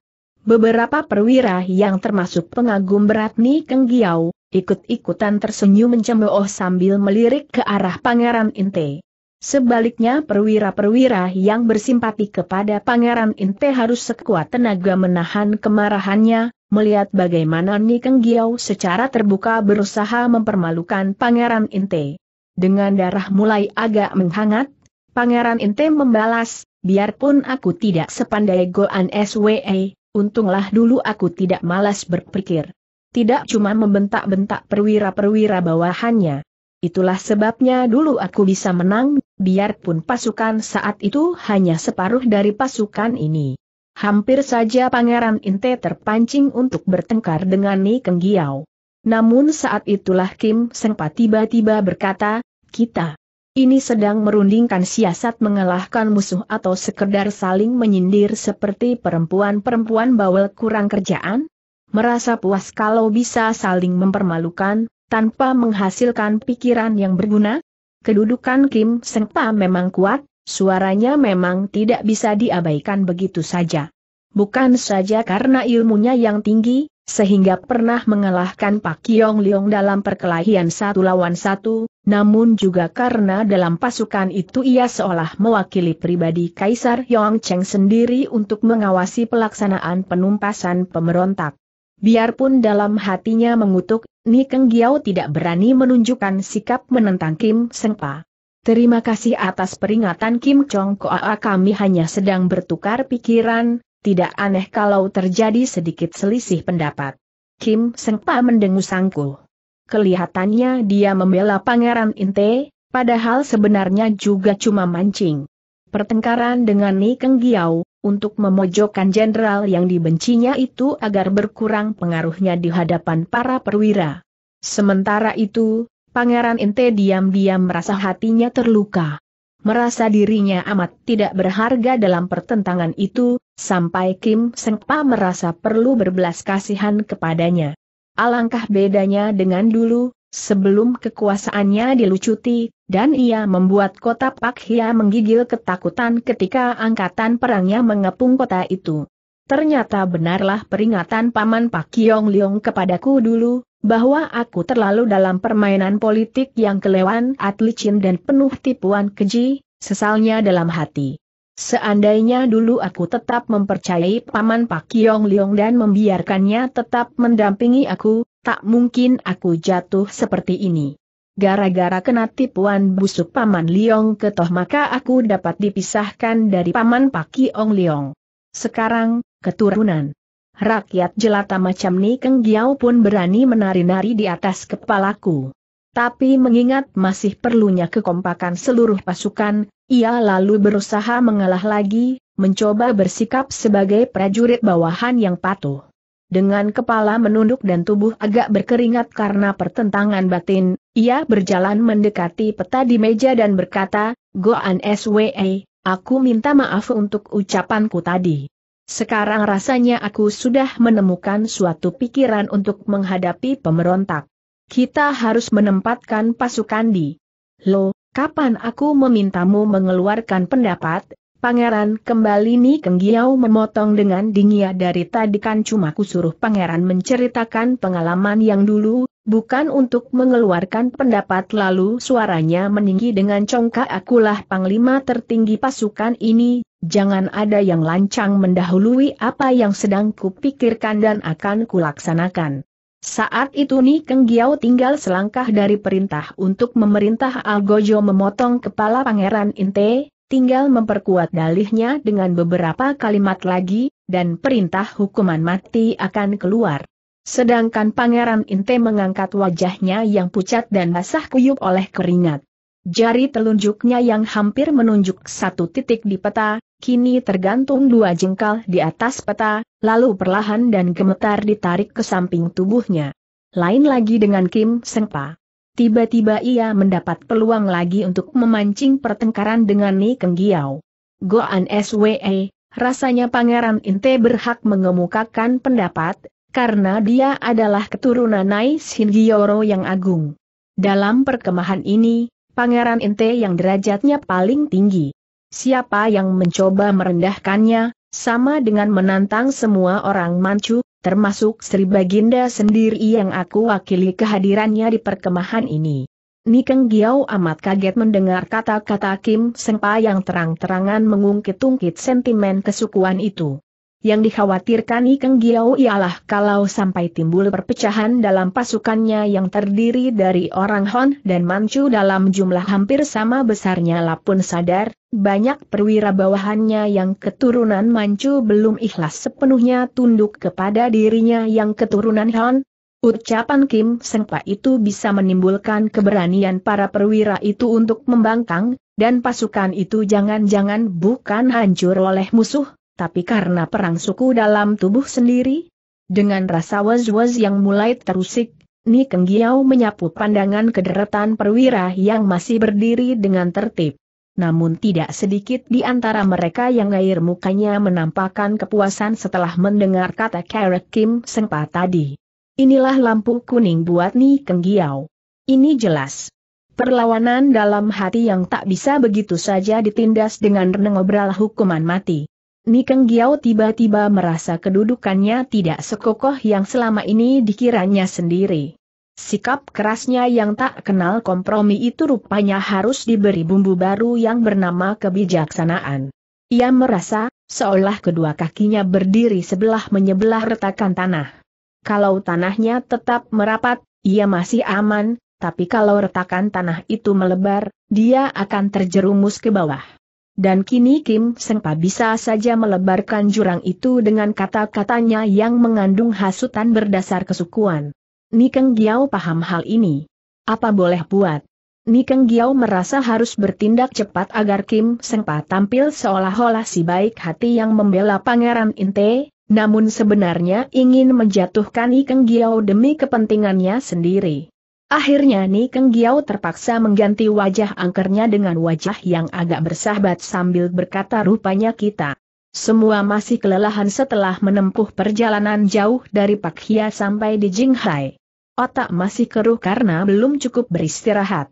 Beberapa perwira yang termasuk pengagum berat Ni Keng Giau, ikut-ikutan tersenyum mencemooh sambil melirik ke arah Pangeran Inte. Sebaliknya perwira-perwira yang bersimpati kepada Pangeran Inte harus sekuat tenaga menahan kemarahannya, melihat bagaimana Keng Giau secara terbuka berusaha mempermalukan Pangeran Inte. Dengan darah mulai agak menghangat, Pangeran Inte membalas, biarpun aku tidak sepandai Goan SWE, Untunglah dulu aku tidak malas berpikir. Tidak cuma membentak-bentak perwira-perwira bawahannya. Itulah sebabnya dulu aku bisa menang, biarpun pasukan saat itu hanya separuh dari pasukan ini. Hampir saja Pangeran Inte terpancing untuk bertengkar dengan Ni Kenggiao. Namun saat itulah Kim Sengpa tiba-tiba berkata, kita ini sedang merundingkan siasat mengalahkan musuh atau sekedar saling menyindir seperti perempuan-perempuan bawel kurang kerjaan? Merasa puas kalau bisa saling mempermalukan, tanpa menghasilkan pikiran yang berguna? Kedudukan Kim Sengpa memang kuat, suaranya memang tidak bisa diabaikan begitu saja. Bukan saja karena ilmunya yang tinggi, sehingga pernah mengalahkan Pak Yong Leong dalam perkelahian satu lawan satu, namun juga karena dalam pasukan itu ia seolah mewakili pribadi Kaisar Yong Cheng sendiri untuk mengawasi pelaksanaan penumpasan pemberontak. Biarpun dalam hatinya mengutuk, Ni Keng tidak berani menunjukkan sikap menentang Kim Sengpa. Terima kasih atas peringatan Kim Chong Koa kami hanya sedang bertukar pikiran, tidak aneh kalau terjadi sedikit selisih pendapat. Kim Sengpa mendengus sangkul. Kelihatannya dia membela Pangeran Inte, padahal sebenarnya juga cuma mancing. Pertengkaran dengan Ni Keng Giau, untuk memojokkan jenderal yang dibencinya itu agar berkurang pengaruhnya di hadapan para perwira. Sementara itu, Pangeran Inte diam-diam merasa hatinya terluka merasa dirinya amat tidak berharga dalam pertentangan itu, sampai Kim Sengpa merasa perlu berbelas kasihan kepadanya. Alangkah bedanya dengan dulu, sebelum kekuasaannya dilucuti, dan ia membuat kota Pak Hia menggigil ketakutan ketika angkatan perangnya mengepung kota itu. Ternyata benarlah peringatan Paman Pak Yong Leong kepadaku dulu, bahwa aku terlalu dalam permainan politik yang kelewan atlicin dan penuh tipuan keji, sesalnya dalam hati. Seandainya dulu aku tetap mempercayai Paman Pak Yong Leong dan membiarkannya tetap mendampingi aku, tak mungkin aku jatuh seperti ini. Gara-gara kena tipuan busuk Paman Leong ketoh maka aku dapat dipisahkan dari Paman Pak Yong Leong. Sekarang, keturunan rakyat jelata macam Ni Keng Giau pun berani menari-nari di atas kepalaku. Tapi mengingat masih perlunya kekompakan seluruh pasukan, ia lalu berusaha mengalah lagi, mencoba bersikap sebagai prajurit bawahan yang patuh. Dengan kepala menunduk dan tubuh agak berkeringat karena pertentangan batin, ia berjalan mendekati peta di meja dan berkata, Goan SWA, aku minta maaf untuk ucapanku tadi. Sekarang rasanya aku sudah menemukan suatu pikiran untuk menghadapi pemberontak. Kita harus menempatkan pasukan di. Lo, kapan aku memintamu mengeluarkan pendapat? Pangeran kembali Ni Kenggiau memotong dengan dingia dari tadi kan cuma kusuruh pangeran menceritakan pengalaman yang dulu, bukan untuk mengeluarkan pendapat lalu suaranya meninggi dengan congkak akulah panglima tertinggi pasukan ini, jangan ada yang lancang mendahului apa yang sedang kupikirkan dan akan kulaksanakan. Saat itu Ni Keng Giau tinggal selangkah dari perintah untuk memerintah Algojo memotong kepala Pangeran Inte, tinggal memperkuat dalihnya dengan beberapa kalimat lagi, dan perintah hukuman mati akan keluar. Sedangkan Pangeran Inte mengangkat wajahnya yang pucat dan basah kuyup oleh keringat. Jari telunjuknya yang hampir menunjuk satu titik di peta, kini tergantung dua jengkal di atas peta, lalu perlahan dan gemetar ditarik ke samping tubuhnya. Lain lagi dengan Kim Sengpa. Tiba-tiba ia mendapat peluang lagi untuk memancing pertengkaran dengan Ni Keng Go Goan SWE, rasanya Pangeran Inte berhak mengemukakan pendapat, karena dia adalah keturunan Nais Hingyoro yang agung. Dalam perkemahan ini, Pangeran Inte yang derajatnya paling tinggi. Siapa yang mencoba merendahkannya, sama dengan menantang semua orang mancu, termasuk Sri Baginda sendiri yang aku wakili kehadirannya di perkemahan ini. Nikeng Giau amat kaget mendengar kata-kata Kim Sengpa yang terang-terangan mengungkit-ungkit sentimen kesukuan itu. Yang dikhawatirkan Ikeng Giau ialah kalau sampai timbul perpecahan dalam pasukannya yang terdiri dari orang Hon dan Manchu dalam jumlah hampir sama besarnya Lapun sadar, banyak perwira bawahannya yang keturunan Manchu belum ikhlas sepenuhnya tunduk kepada dirinya yang keturunan Hon, Ucapan Kim Sengpa itu bisa menimbulkan keberanian para perwira itu untuk membangkang, dan pasukan itu jangan-jangan bukan hancur oleh musuh, tapi karena perang suku dalam tubuh sendiri, dengan rasa was-was yang mulai terusik, Ni Kenggiao menyapu pandangan kederetan perwira yang masih berdiri dengan tertib. Namun tidak sedikit di antara mereka yang air mukanya menampakkan kepuasan setelah mendengar kata Kara Kim Sengpa tadi. Inilah lampu kuning buat Ni Kenggiao. Ini jelas. Perlawanan dalam hati yang tak bisa begitu saja ditindas dengan renang obral hukuman mati. Nikeng Giao tiba-tiba merasa kedudukannya tidak sekokoh yang selama ini dikiranya sendiri. Sikap kerasnya yang tak kenal kompromi itu rupanya harus diberi bumbu baru yang bernama kebijaksanaan. Ia merasa, seolah kedua kakinya berdiri sebelah menyebelah retakan tanah. Kalau tanahnya tetap merapat, ia masih aman, tapi kalau retakan tanah itu melebar, dia akan terjerumus ke bawah. Dan kini Kim Sengpa bisa saja melebarkan jurang itu dengan kata-katanya yang mengandung hasutan berdasar kesukuan. Nikeng Giao paham hal ini. Apa boleh buat? Nikeng Giao merasa harus bertindak cepat agar Kim Sengpa tampil seolah-olah si baik hati yang membela Pangeran Inte, namun sebenarnya ingin menjatuhkan Nikeng Giao demi kepentingannya sendiri. Akhirnya Ni Keng terpaksa mengganti wajah angkernya dengan wajah yang agak bersahabat sambil berkata rupanya kita. Semua masih kelelahan setelah menempuh perjalanan jauh dari Pak Hia sampai di Jinghai. Otak masih keruh karena belum cukup beristirahat.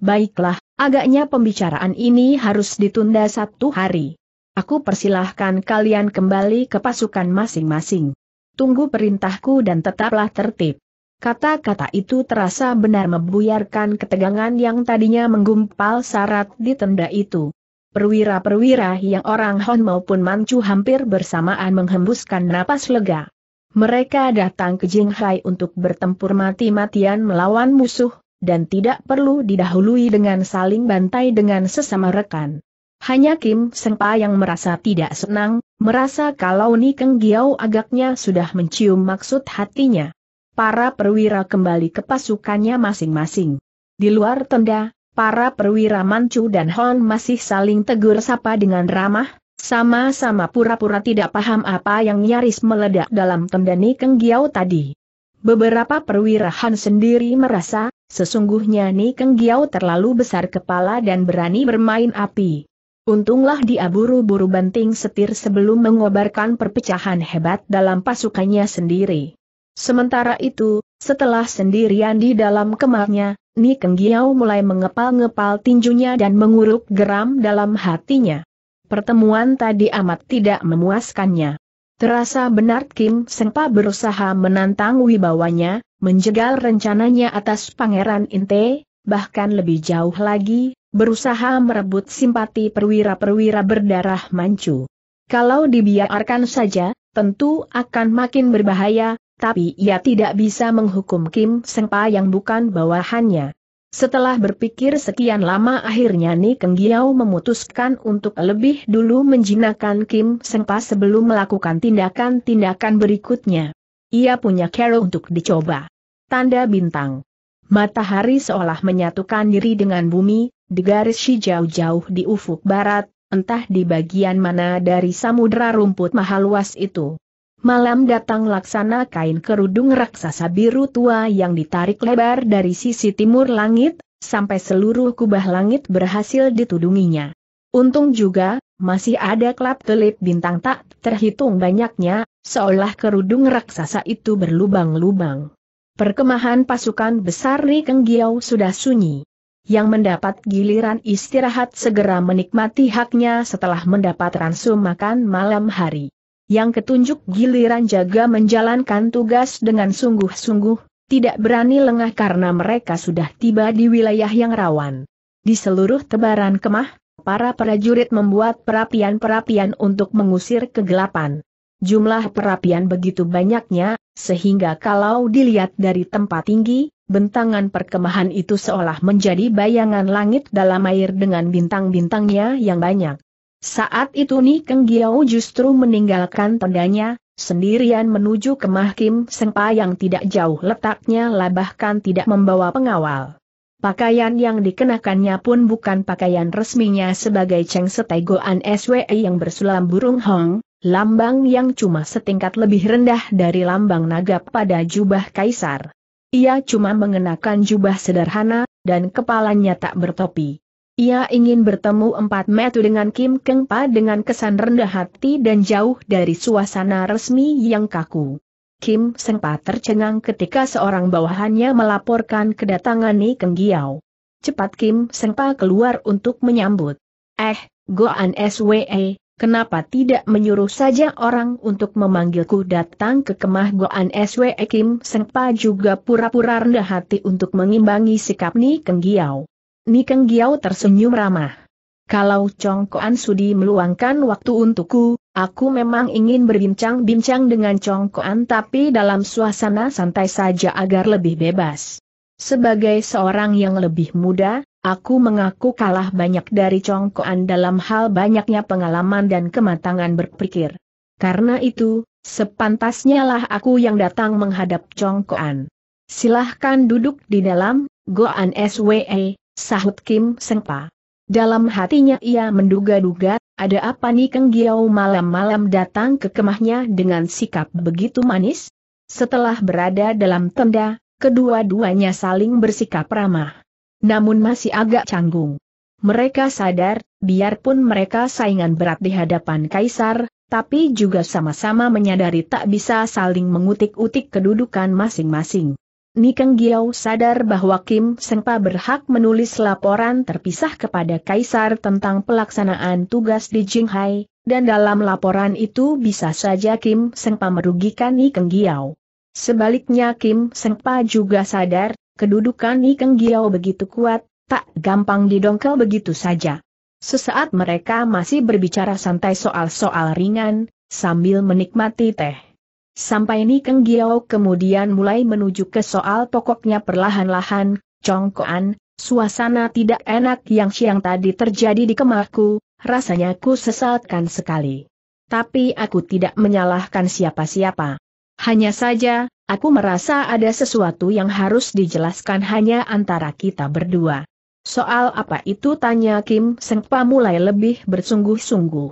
Baiklah, agaknya pembicaraan ini harus ditunda satu hari. Aku persilahkan kalian kembali ke pasukan masing-masing. Tunggu perintahku dan tetaplah tertib. Kata-kata itu terasa benar membuyarkan ketegangan yang tadinya menggumpal syarat di tenda itu. Perwira-perwira yang orang Hon maupun Manchu hampir bersamaan menghembuskan napas lega. Mereka datang ke Jinghai untuk bertempur mati-matian melawan musuh, dan tidak perlu didahului dengan saling bantai dengan sesama rekan. Hanya Kim Sengpa yang merasa tidak senang, merasa kalau Ni Keng Giau agaknya sudah mencium maksud hatinya para perwira kembali ke pasukannya masing-masing. Di luar tenda, para perwira Mancu dan Hon masih saling tegur sapa dengan ramah, sama-sama pura-pura tidak paham apa yang nyaris meledak dalam tenda Nikeng Giao tadi. Beberapa perwira Han sendiri merasa, sesungguhnya Nikeng Giao terlalu besar kepala dan berani bermain api. Untunglah dia buru-buru banting setir sebelum mengobarkan perpecahan hebat dalam pasukannya sendiri. Sementara itu, setelah sendirian di dalam kemahnya, Ni Giao mulai mengepal-ngepal tinjunya dan menguruk geram dalam hatinya. Pertemuan tadi amat tidak memuaskannya. Terasa benar Kim Sengpa berusaha menantang wibawanya, menjegal rencananya atas Pangeran Inte, bahkan lebih jauh lagi, berusaha merebut simpati perwira-perwira berdarah mancu. Kalau dibiarkan saja, tentu akan makin berbahaya, tapi ia tidak bisa menghukum Kim Sengpa yang bukan bawahannya. Setelah berpikir sekian lama akhirnya Ni Keng memutuskan untuk lebih dulu menjinakkan Kim Sengpa sebelum melakukan tindakan-tindakan berikutnya. Ia punya cara untuk dicoba. Tanda bintang. Matahari seolah menyatukan diri dengan bumi, di garis jauh-jauh di ufuk barat, entah di bagian mana dari samudera rumput mahaluas itu. Malam datang laksana kain kerudung raksasa biru tua yang ditarik lebar dari sisi timur langit, sampai seluruh kubah langit berhasil ditudunginya. Untung juga, masih ada klap kelip bintang tak terhitung banyaknya, seolah kerudung raksasa itu berlubang-lubang. Perkemahan pasukan besar Ri Kenggiau sudah sunyi yang mendapat giliran istirahat segera menikmati haknya setelah mendapat ransum makan malam hari yang ketunjuk giliran jaga menjalankan tugas dengan sungguh-sungguh, tidak berani lengah karena mereka sudah tiba di wilayah yang rawan. Di seluruh tebaran kemah, para prajurit membuat perapian-perapian untuk mengusir kegelapan. Jumlah perapian begitu banyaknya, sehingga kalau dilihat dari tempat tinggi, bentangan perkemahan itu seolah menjadi bayangan langit dalam air dengan bintang-bintangnya yang banyak. Saat itu Ni Keng Giau justru meninggalkan tendanya, sendirian menuju ke Mahkim Sengpa yang tidak jauh letaknya lah bahkan tidak membawa pengawal. Pakaian yang dikenakannya pun bukan pakaian resminya sebagai Cheng Setegoan SWE yang bersulam burung hong, lambang yang cuma setingkat lebih rendah dari lambang naga pada jubah kaisar. Ia cuma mengenakan jubah sederhana, dan kepalanya tak bertopi. Ia ingin bertemu empat metu dengan Kim Keng Pa dengan kesan rendah hati dan jauh dari suasana resmi yang kaku. Kim Seng tercengang ketika seorang bawahannya melaporkan kedatangan Ni Keng Giau. Cepat Kim Seng keluar untuk menyambut. Eh, Goan SWE, kenapa tidak menyuruh saja orang untuk memanggilku datang ke kemah Goan SWE Kim Seng juga pura-pura rendah hati untuk mengimbangi sikap Ni Keng Giao. Nikeng Giao tersenyum ramah. Kalau Congkoan Sudi meluangkan waktu untukku, aku memang ingin berbincang-bincang dengan Congkoan tapi dalam suasana santai saja agar lebih bebas. Sebagai seorang yang lebih muda, aku mengaku kalah banyak dari Congkoan dalam hal banyaknya pengalaman dan kematangan berpikir. Karena itu, sepantasnya lah aku yang datang menghadap Congkoan. Silahkan duduk di dalam, Goan SWE, Sahut Kim Sengpa. Dalam hatinya ia menduga-duga, ada apa nih Keng Giau malam-malam datang ke kemahnya dengan sikap begitu manis? Setelah berada dalam tenda, kedua-duanya saling bersikap ramah. Namun masih agak canggung. Mereka sadar, biarpun mereka saingan berat di hadapan kaisar, tapi juga sama-sama menyadari tak bisa saling mengutik-utik kedudukan masing-masing. Nikeng Giao sadar bahwa Kim Sengpa berhak menulis laporan terpisah kepada Kaisar tentang pelaksanaan tugas di Jinghai, dan dalam laporan itu bisa saja Kim Sengpa merugikan Nikeng Giao. Sebaliknya Kim Sengpa juga sadar, kedudukan Nikeng Giao begitu kuat, tak gampang didongkel begitu saja. Sesaat mereka masih berbicara santai soal-soal ringan, sambil menikmati teh. Sampai ini Keng Giao kemudian mulai menuju ke soal pokoknya perlahan-lahan, congkoan, suasana tidak enak yang siang tadi terjadi di kemahku, rasanya ku sesalkan sekali. Tapi aku tidak menyalahkan siapa-siapa. Hanya saja, aku merasa ada sesuatu yang harus dijelaskan hanya antara kita berdua. Soal apa itu tanya Kim Sengpa mulai lebih bersungguh-sungguh.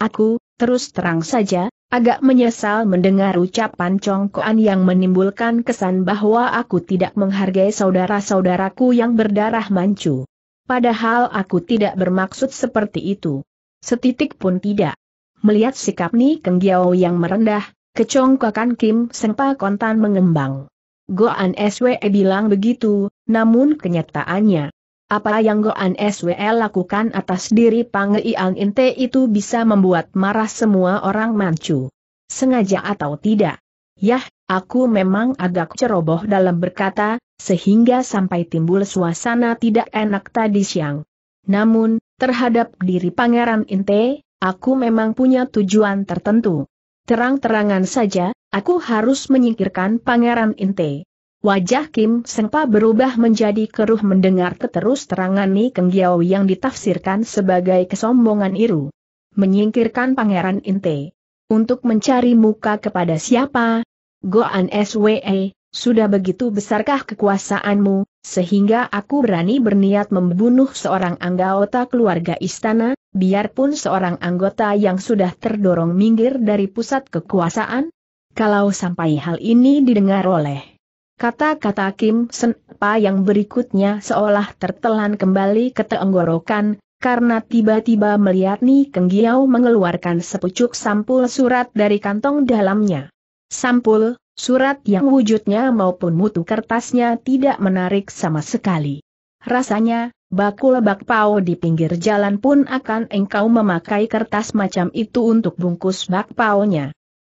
Aku, terus terang saja, Agak menyesal mendengar ucapan congkoan yang menimbulkan kesan bahwa aku tidak menghargai saudara-saudaraku yang berdarah mancu. Padahal aku tidak bermaksud seperti itu. Setitik pun tidak. Melihat sikap Ni Keng Giao yang merendah, kecongkakan Kim Sempa kontan mengembang. Goan SWE bilang begitu, namun kenyataannya, apa yang Goan SWL lakukan atas diri Iang Inte itu bisa membuat marah semua orang mancu. Sengaja atau tidak. Yah, aku memang agak ceroboh dalam berkata, sehingga sampai timbul suasana tidak enak tadi siang. Namun, terhadap diri Pangeran Inte, aku memang punya tujuan tertentu. Terang-terangan saja, aku harus menyingkirkan Pangeran Inte. Wajah Kim Sengpa berubah menjadi keruh mendengar keterus terangan Ni Keng yang ditafsirkan sebagai kesombongan Iru. Menyingkirkan Pangeran Inte. Untuk mencari muka kepada siapa? Goan SWE, sudah begitu besarkah kekuasaanmu, sehingga aku berani berniat membunuh seorang anggota keluarga istana, biarpun seorang anggota yang sudah terdorong minggir dari pusat kekuasaan? Kalau sampai hal ini didengar oleh Kata-kata Kim Sen Pa yang berikutnya seolah tertelan kembali ke tenggorokan, karena tiba-tiba melihat Ni Keng Giau mengeluarkan sepucuk sampul surat dari kantong dalamnya. Sampul, surat yang wujudnya maupun mutu kertasnya tidak menarik sama sekali. Rasanya, bakul bakpao di pinggir jalan pun akan engkau memakai kertas macam itu untuk bungkus bakpao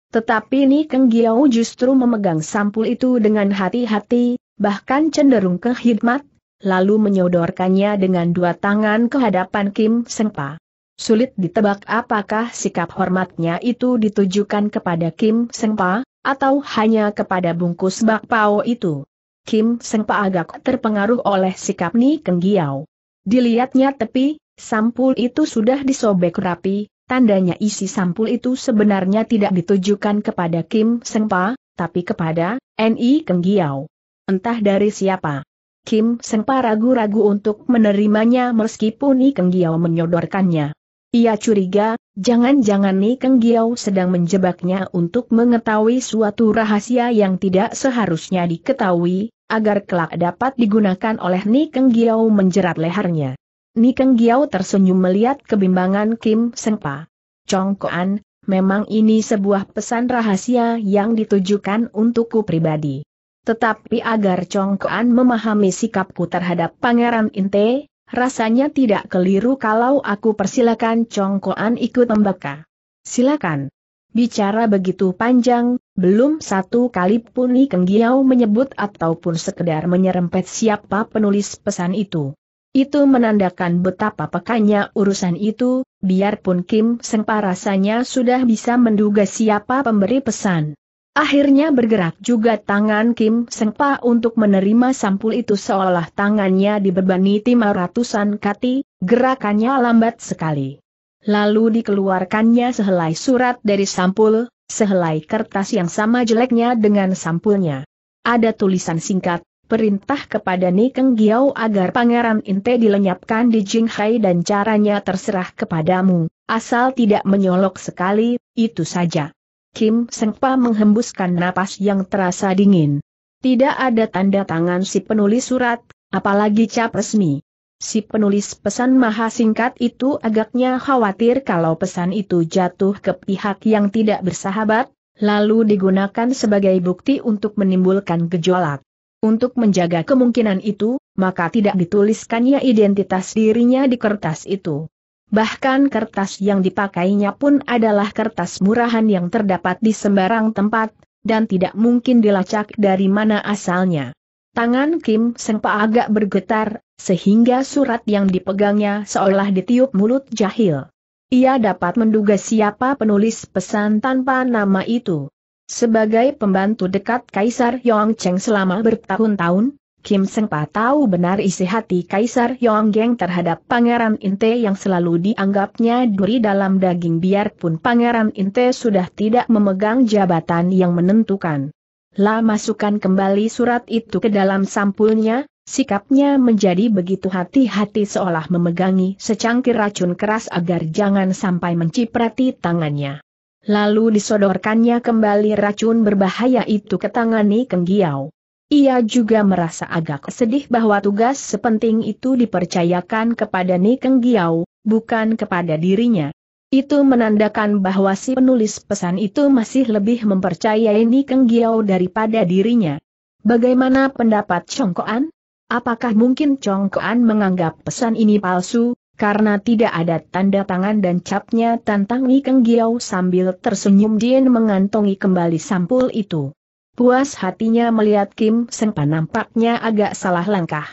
tetapi Ni Keng Giau justru memegang sampul itu dengan hati-hati, bahkan cenderung ke khidmat, lalu menyodorkannya dengan dua tangan ke hadapan Kim Sengpa. Sulit ditebak apakah sikap hormatnya itu ditujukan kepada Kim Sengpa, atau hanya kepada bungkus bakpao itu. Kim Sengpa agak terpengaruh oleh sikap Ni Keng Giau. Dilihatnya tepi, sampul itu sudah disobek rapi, Tandanya isi sampul itu sebenarnya tidak ditujukan kepada Kim Sengpa, tapi kepada N.I. Kenggiao. Entah dari siapa. Kim Sengpa ragu-ragu untuk menerimanya meskipun I Kenggiao menyodorkannya. Ia curiga, jangan-jangan Ni Kenggiao sedang menjebaknya untuk mengetahui suatu rahasia yang tidak seharusnya diketahui, agar kelak dapat digunakan oleh Ni Kenggiao menjerat lehernya. Nikeng Giao tersenyum melihat kebimbangan Kim Sengpa. Congkoan, memang ini sebuah pesan rahasia yang ditujukan untukku pribadi. Tetapi agar Congkoan memahami sikapku terhadap Pangeran Inte, rasanya tidak keliru kalau aku persilakan Congkoan ikut membeka. Silakan. Bicara begitu panjang, belum satu kali pun Nikeng Giao menyebut ataupun sekedar menyerempet siapa penulis pesan itu. Itu menandakan betapa pekanya urusan itu, biarpun Kim Sengpa rasanya sudah bisa menduga siapa pemberi pesan. Akhirnya bergerak juga tangan Kim Sengpa untuk menerima sampul itu seolah tangannya dibebani timah ratusan kati, gerakannya lambat sekali. Lalu dikeluarkannya sehelai surat dari sampul, sehelai kertas yang sama jeleknya dengan sampulnya. Ada tulisan singkat, perintah kepada Nikeng Giao agar Pangeran Inte dilenyapkan di Jinghai dan caranya terserah kepadamu, asal tidak menyolok sekali, itu saja. Kim Sengpa menghembuskan napas yang terasa dingin. Tidak ada tanda tangan si penulis surat, apalagi cap resmi. Si penulis pesan maha singkat itu agaknya khawatir kalau pesan itu jatuh ke pihak yang tidak bersahabat, lalu digunakan sebagai bukti untuk menimbulkan gejolak. Untuk menjaga kemungkinan itu, maka tidak dituliskannya identitas dirinya di kertas itu. Bahkan kertas yang dipakainya pun adalah kertas murahan yang terdapat di sembarang tempat, dan tidak mungkin dilacak dari mana asalnya. Tangan Kim Sengpa agak bergetar, sehingga surat yang dipegangnya seolah ditiup mulut jahil. Ia dapat menduga siapa penulis pesan tanpa nama itu. Sebagai pembantu dekat Kaisar Yong Cheng selama bertahun-tahun, Kim Sengpa tahu benar isi hati Kaisar Yong Geng terhadap Pangeran Inte yang selalu dianggapnya duri dalam daging biarpun Pangeran Inte sudah tidak memegang jabatan yang menentukan. La masukkan kembali surat itu ke dalam sampulnya, sikapnya menjadi begitu hati-hati seolah memegangi secangkir racun keras agar jangan sampai menciprati tangannya. Lalu disodorkannya kembali racun berbahaya itu ke tangan Ikeng Giau. Ia juga merasa agak sedih bahwa tugas sepenting itu dipercayakan kepada Nikeng Giau, bukan kepada dirinya. Itu menandakan bahwa si penulis pesan itu masih lebih mempercayai Nikeng Giau daripada dirinya. Bagaimana pendapat Chongkoan? Apakah mungkin Chongkoan menganggap pesan ini palsu? Karena tidak ada tanda tangan dan capnya tantang Ikeng Giau sambil tersenyum Dien mengantongi kembali sampul itu. Puas hatinya melihat Kim Sengpa nampaknya agak salah langkah.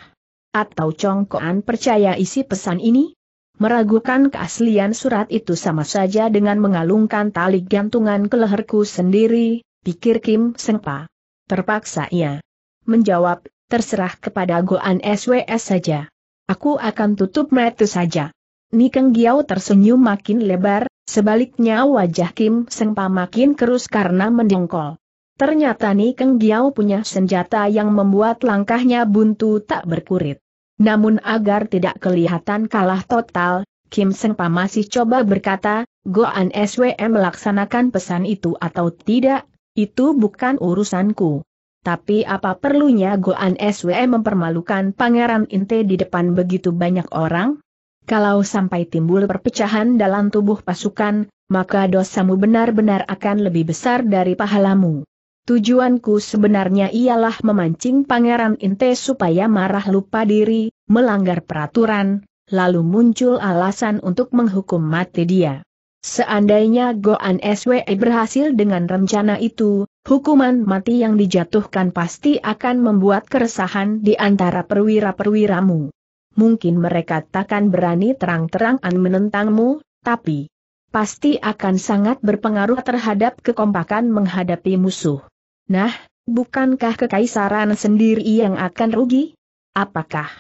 Atau Congkoan percaya isi pesan ini? Meragukan keaslian surat itu sama saja dengan mengalungkan tali gantungan ke leherku sendiri, pikir Kim Sengpa. Terpaksa ia menjawab, terserah kepada Goan SWS saja. Aku akan tutup mata saja. Nikeng Giao tersenyum makin lebar, sebaliknya wajah Kim Sengpa makin kerus karena mendengkol. Ternyata Nikeng Giao punya senjata yang membuat langkahnya buntu tak berkurit. Namun agar tidak kelihatan kalah total, Kim Sengpa masih coba berkata, Goan SWM melaksanakan pesan itu atau tidak, itu bukan urusanku. Tapi apa perlunya Goan SW mempermalukan Pangeran Inte di depan begitu banyak orang? Kalau sampai timbul perpecahan dalam tubuh pasukan, maka dosamu benar-benar akan lebih besar dari pahalamu. Tujuanku sebenarnya ialah memancing Pangeran Inte supaya marah lupa diri, melanggar peraturan, lalu muncul alasan untuk menghukum mati dia. Seandainya Goan Swe berhasil dengan rencana itu, hukuman mati yang dijatuhkan pasti akan membuat keresahan di antara perwira-perwiramu. Mungkin mereka takkan berani terang-terangan menentangmu, tapi pasti akan sangat berpengaruh terhadap kekompakan menghadapi musuh. Nah, bukankah kekaisaran sendiri yang akan rugi? Apakah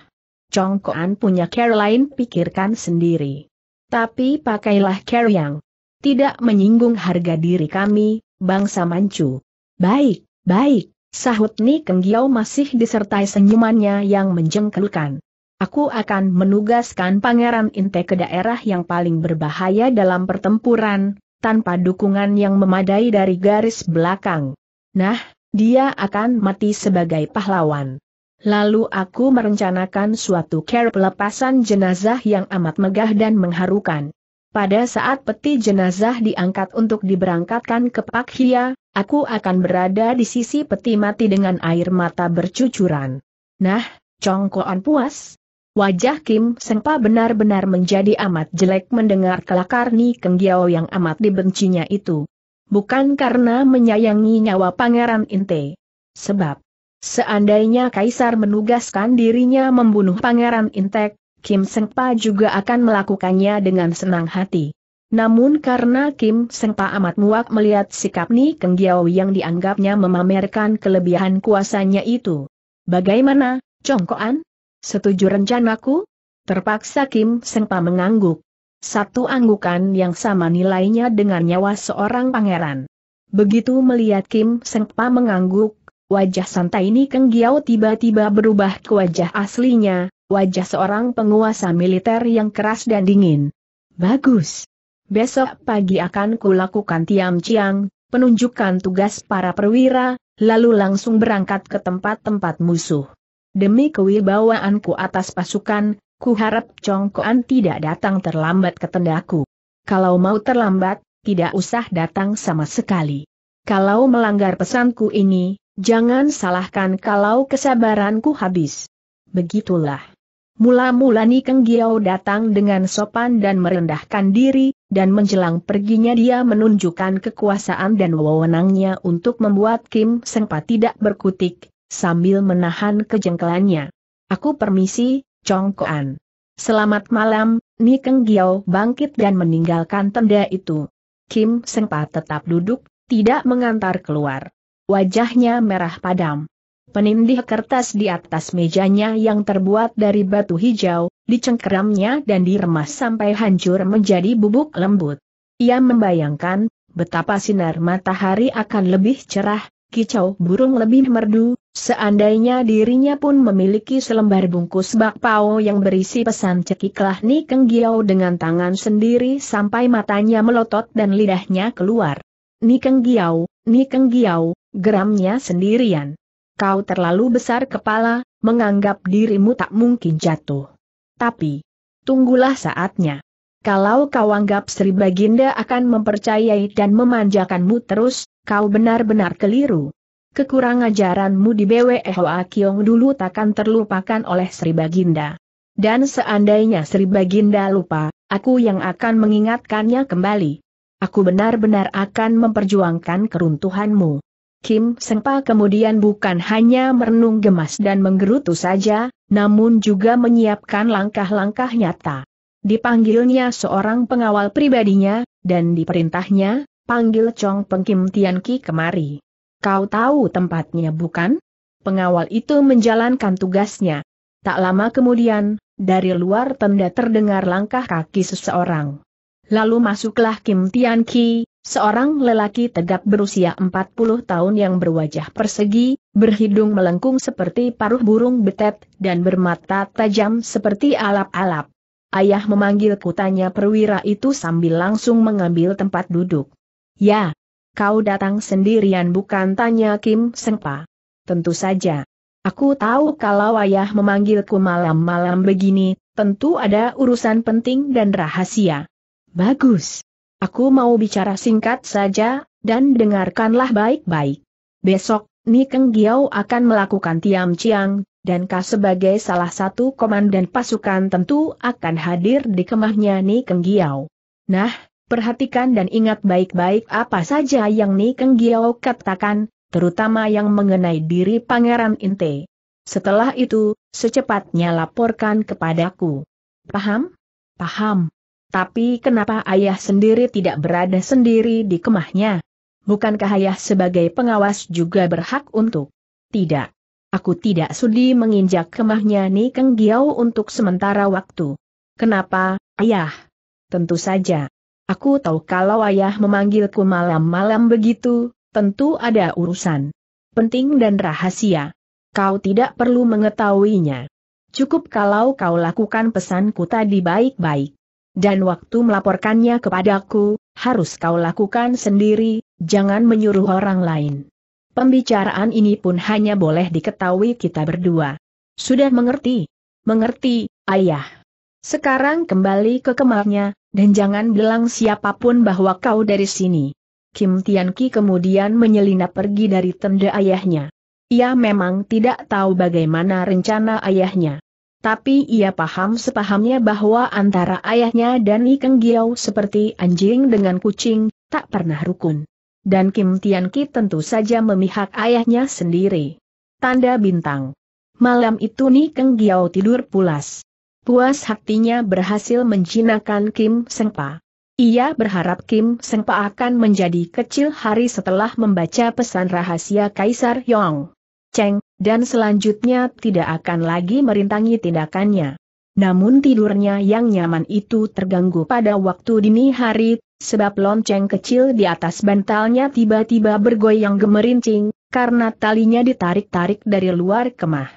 Chongkoan punya Caroline pikirkan sendiri? Tapi pakailah care yang Tidak menyinggung harga diri kami, bangsa mancu. Baik, baik, sahut Ni Kenggiau masih disertai senyumannya yang menjengkelkan. Aku akan menugaskan Pangeran Inte ke daerah yang paling berbahaya dalam pertempuran, tanpa dukungan yang memadai dari garis belakang. Nah, dia akan mati sebagai pahlawan. Lalu aku merencanakan suatu care pelepasan jenazah yang amat megah dan mengharukan. Pada saat peti jenazah diangkat untuk diberangkatkan ke Pak Hia, aku akan berada di sisi peti mati dengan air mata bercucuran. Nah, Congkoan puas? Wajah Kim Sengpa benar-benar menjadi amat jelek mendengar kelakar kelakarni Giao yang amat dibencinya itu. Bukan karena menyayangi nyawa Pangeran Inte. Sebab, Seandainya Kaisar menugaskan dirinya membunuh Pangeran Intek, Kim Sengpa juga akan melakukannya dengan senang hati. Namun karena Kim Sengpa amat muak melihat sikap Ni Keng yang dianggapnya memamerkan kelebihan kuasanya itu. Bagaimana, Congkoan? Setuju rencanaku? Terpaksa Kim Sengpa mengangguk. Satu anggukan yang sama nilainya dengan nyawa seorang pangeran. Begitu melihat Kim Sengpa mengangguk, Wajah santai ini Keng Giao tiba-tiba berubah ke wajah aslinya, wajah seorang penguasa militer yang keras dan dingin. Bagus. Besok pagi akan kulakukan tiam ciang, penunjukan tugas para perwira, lalu langsung berangkat ke tempat-tempat musuh. Demi kewibawaanku atas pasukan, ku harap Congkoan tidak datang terlambat ke tendaku. Kalau mau terlambat, tidak usah datang sama sekali. Kalau melanggar pesanku ini, Jangan salahkan kalau kesabaranku habis. Begitulah. Mula-mula Nikeng Giao datang dengan sopan dan merendahkan diri, dan menjelang perginya dia menunjukkan kekuasaan dan wewenangnya untuk membuat Kim sempat tidak berkutik, sambil menahan kejengkelannya. Aku permisi, Congkoan. Selamat malam, Nikeng Giao bangkit dan meninggalkan tenda itu. Kim sempat tetap duduk, tidak mengantar keluar. Wajahnya merah padam. Penindih kertas di atas mejanya yang terbuat dari batu hijau, dicengkeramnya dan diremas sampai hancur menjadi bubuk lembut. Ia membayangkan, betapa sinar matahari akan lebih cerah, kicau burung lebih merdu, seandainya dirinya pun memiliki selembar bungkus bakpao yang berisi pesan cekiklah Nikeng giao dengan tangan sendiri sampai matanya melotot dan lidahnya keluar. Nikeng giao, Nikeng giao geramnya sendirian. Kau terlalu besar kepala, menganggap dirimu tak mungkin jatuh. Tapi, tunggulah saatnya. Kalau kau anggap Sri Baginda akan mempercayai dan memanjakanmu terus, kau benar-benar keliru. Kekurang ajaranmu di BWE Hoa Kiong dulu takkan terlupakan oleh Sri Baginda. Dan seandainya Sri Baginda lupa, aku yang akan mengingatkannya kembali. Aku benar-benar akan memperjuangkan keruntuhanmu. Kim Sengpa kemudian bukan hanya merenung gemas dan menggerutu saja, namun juga menyiapkan langkah-langkah nyata. Dipanggilnya seorang pengawal pribadinya, dan diperintahnya, panggil Chong Peng Kim Tian Ki kemari. Kau tahu tempatnya bukan? Pengawal itu menjalankan tugasnya. Tak lama kemudian, dari luar tenda terdengar langkah kaki seseorang. Lalu masuklah Kim Tian Ki, Seorang lelaki tegap berusia 40 tahun yang berwajah persegi, berhidung melengkung seperti paruh burung betet, dan bermata tajam seperti alap-alap. Ayah memanggil tanya perwira itu sambil langsung mengambil tempat duduk. Ya, kau datang sendirian bukan tanya Kim Sengpa. Tentu saja. Aku tahu kalau ayah memanggilku malam-malam begini, tentu ada urusan penting dan rahasia. Bagus. Aku mau bicara singkat saja, dan dengarkanlah baik-baik. Besok, Nikeng Giau akan melakukan Tiam Chiang, dan kau sebagai salah satu komandan pasukan tentu akan hadir di kemahnya Nikeng Giau. Nah, perhatikan dan ingat baik-baik apa saja yang Nikeng Giau katakan, terutama yang mengenai diri Pangeran Inte. Setelah itu, secepatnya laporkan kepadaku. Paham? Paham. Tapi kenapa ayah sendiri tidak berada sendiri di kemahnya? Bukankah ayah sebagai pengawas juga berhak untuk? Tidak. Aku tidak sudi menginjak kemahnya Ni Keng Giau untuk sementara waktu. Kenapa, ayah? Tentu saja. Aku tahu kalau ayah memanggilku malam-malam begitu, tentu ada urusan. Penting dan rahasia. Kau tidak perlu mengetahuinya. Cukup kalau kau lakukan pesanku tadi baik-baik dan waktu melaporkannya kepadaku, harus kau lakukan sendiri, jangan menyuruh orang lain. Pembicaraan ini pun hanya boleh diketahui kita berdua. Sudah mengerti? Mengerti, ayah. Sekarang kembali ke kemahnya, dan jangan bilang siapapun bahwa kau dari sini. Kim Tianqi kemudian menyelinap pergi dari tenda ayahnya. Ia memang tidak tahu bagaimana rencana ayahnya. Tapi ia paham sepahamnya bahwa antara ayahnya dan Ikeng Giau seperti anjing dengan kucing, tak pernah rukun. Dan Kim Tian Ki tentu saja memihak ayahnya sendiri. Tanda bintang. Malam itu Ni Keng Giau tidur pulas. Puas hatinya berhasil menjinakkan Kim Sengpa. Ia berharap Kim Sengpa akan menjadi kecil hari setelah membaca pesan rahasia Kaisar Yong. Cheng, dan selanjutnya tidak akan lagi merintangi tindakannya. Namun tidurnya yang nyaman itu terganggu pada waktu dini hari, sebab lonceng kecil di atas bantalnya tiba-tiba bergoyang gemerincing, karena talinya ditarik-tarik dari luar kemah.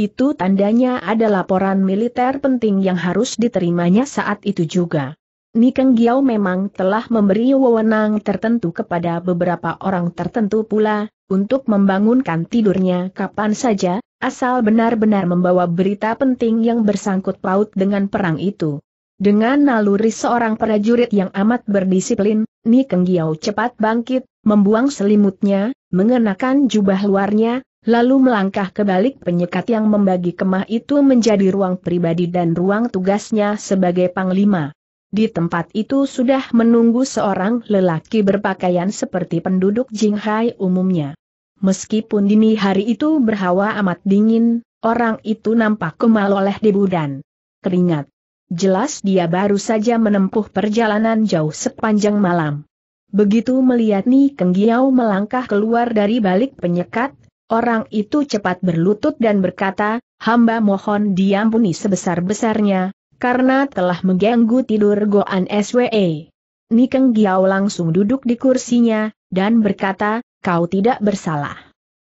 Itu tandanya ada laporan militer penting yang harus diterimanya saat itu juga. Nikeng Giao memang telah memberi wewenang tertentu kepada beberapa orang tertentu pula, untuk membangunkan tidurnya kapan saja, asal benar-benar membawa berita penting yang bersangkut paut dengan perang itu. Dengan naluri seorang prajurit yang amat berdisiplin, Ni Giao cepat bangkit, membuang selimutnya, mengenakan jubah luarnya, lalu melangkah ke balik penyekat yang membagi kemah itu menjadi ruang pribadi dan ruang tugasnya sebagai panglima. Di tempat itu sudah menunggu seorang lelaki berpakaian seperti penduduk Jinghai umumnya. Meskipun dini hari itu berhawa amat dingin, orang itu nampak kemal oleh debu dan keringat. Jelas dia baru saja menempuh perjalanan jauh sepanjang malam. Begitu melihat Ni Kenggiau melangkah keluar dari balik penyekat, orang itu cepat berlutut dan berkata, hamba mohon diampuni sebesar-besarnya, karena telah mengganggu tidur Goan SWE. Ni Kenggiau langsung duduk di kursinya, dan berkata, kau tidak bersalah.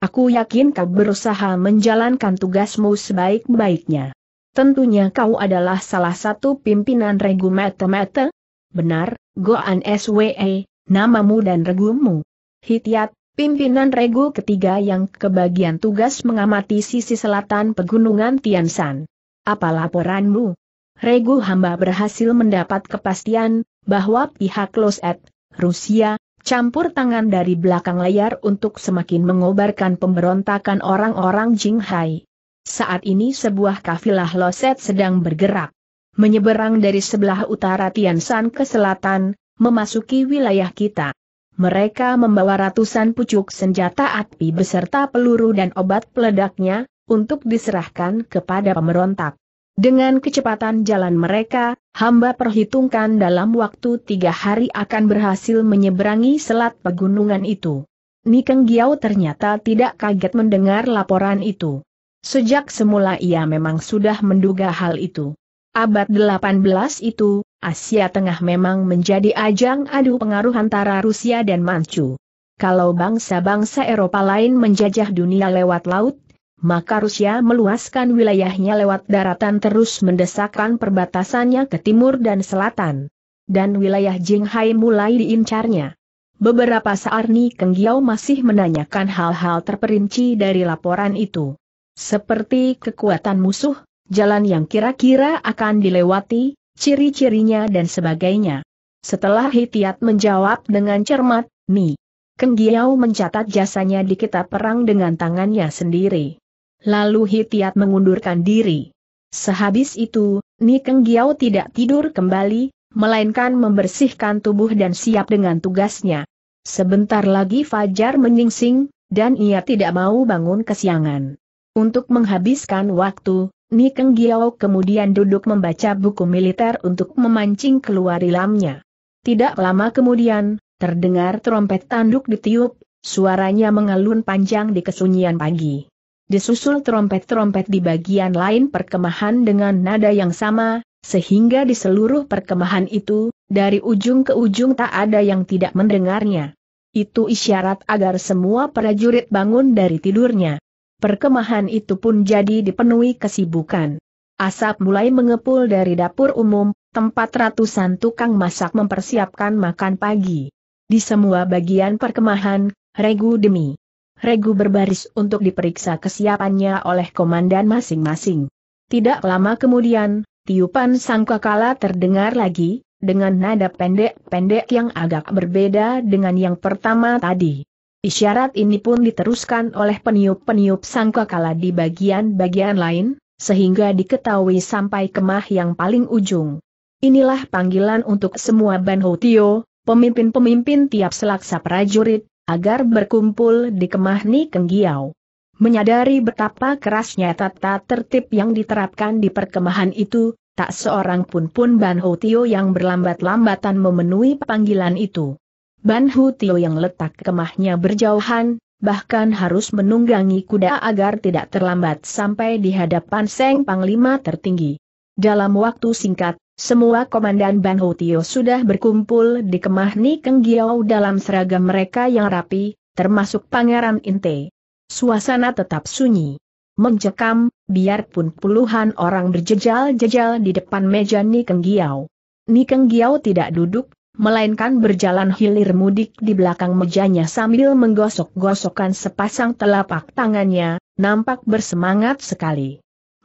Aku yakin kau berusaha menjalankan tugasmu sebaik-baiknya. Tentunya kau adalah salah satu pimpinan regu mete-mete. Benar, Goan SWE, namamu dan regumu. Hityat, pimpinan regu ketiga yang kebagian tugas mengamati sisi selatan pegunungan Tiansan. Apa laporanmu? Regu hamba berhasil mendapat kepastian, bahwa pihak Loset, Rusia, campur tangan dari belakang layar untuk semakin mengobarkan pemberontakan orang-orang Jinghai. Saat ini sebuah kafilah loset sedang bergerak. Menyeberang dari sebelah utara Tiansan ke selatan, memasuki wilayah kita. Mereka membawa ratusan pucuk senjata api beserta peluru dan obat peledaknya, untuk diserahkan kepada pemberontak. Dengan kecepatan jalan mereka, hamba perhitungkan dalam waktu tiga hari akan berhasil menyeberangi selat pegunungan itu. Nikeng Giao ternyata tidak kaget mendengar laporan itu. Sejak semula ia memang sudah menduga hal itu. Abad 18 itu, Asia Tengah memang menjadi ajang adu pengaruh antara Rusia dan Manchu. Kalau bangsa-bangsa Eropa lain menjajah dunia lewat laut, maka Rusia meluaskan wilayahnya lewat daratan terus mendesakkan perbatasannya ke timur dan selatan. Dan wilayah Jinghai mulai diincarnya. Beberapa saat saarni Kenggiao masih menanyakan hal-hal terperinci dari laporan itu. Seperti kekuatan musuh, jalan yang kira-kira akan dilewati, ciri-cirinya dan sebagainya. Setelah Hitiat menjawab dengan cermat, Ni, Kenggiao mencatat jasanya di kitab perang dengan tangannya sendiri. Lalu Hitiat mengundurkan diri. Sehabis itu, Nikeng Giao tidak tidur kembali, melainkan membersihkan tubuh dan siap dengan tugasnya. Sebentar lagi Fajar menyingsing, dan ia tidak mau bangun kesiangan. Untuk menghabiskan waktu, Nikeng Giao kemudian duduk membaca buku militer untuk memancing keluar ilamnya. Tidak lama kemudian, terdengar trompet tanduk ditiup, suaranya mengalun panjang di kesunyian pagi disusul trompet-trompet di bagian lain perkemahan dengan nada yang sama, sehingga di seluruh perkemahan itu, dari ujung ke ujung tak ada yang tidak mendengarnya. Itu isyarat agar semua prajurit bangun dari tidurnya. Perkemahan itu pun jadi dipenuhi kesibukan. Asap mulai mengepul dari dapur umum, tempat ratusan tukang masak mempersiapkan makan pagi. Di semua bagian perkemahan, regu demi regu berbaris untuk diperiksa kesiapannya oleh komandan masing-masing. Tidak lama kemudian, tiupan sangkakala terdengar lagi, dengan nada pendek-pendek yang agak berbeda dengan yang pertama tadi. Isyarat ini pun diteruskan oleh peniup-peniup sangkakala di bagian-bagian lain, sehingga diketahui sampai kemah yang paling ujung. Inilah panggilan untuk semua Banho Tio, pemimpin-pemimpin tiap selaksa prajurit, agar berkumpul di Kemahni Kenggiau. Menyadari betapa kerasnya tata tertib yang diterapkan di perkemahan itu, tak seorang pun pun Ban Tio yang berlambat-lambatan memenuhi panggilan itu. Ban Tio yang letak kemahnya berjauhan, bahkan harus menunggangi kuda agar tidak terlambat sampai di hadapan Seng Panglima tertinggi. Dalam waktu singkat, semua komandan Ban Hutio sudah berkumpul di kemah Ni Keng Giau dalam seragam mereka yang rapi, termasuk Pangeran Inte. Suasana tetap sunyi. Mencekam, biarpun puluhan orang berjejal-jejal di depan meja Ni Keng Giau. Ni Giau tidak duduk, melainkan berjalan hilir mudik di belakang mejanya sambil menggosok-gosokkan sepasang telapak tangannya, nampak bersemangat sekali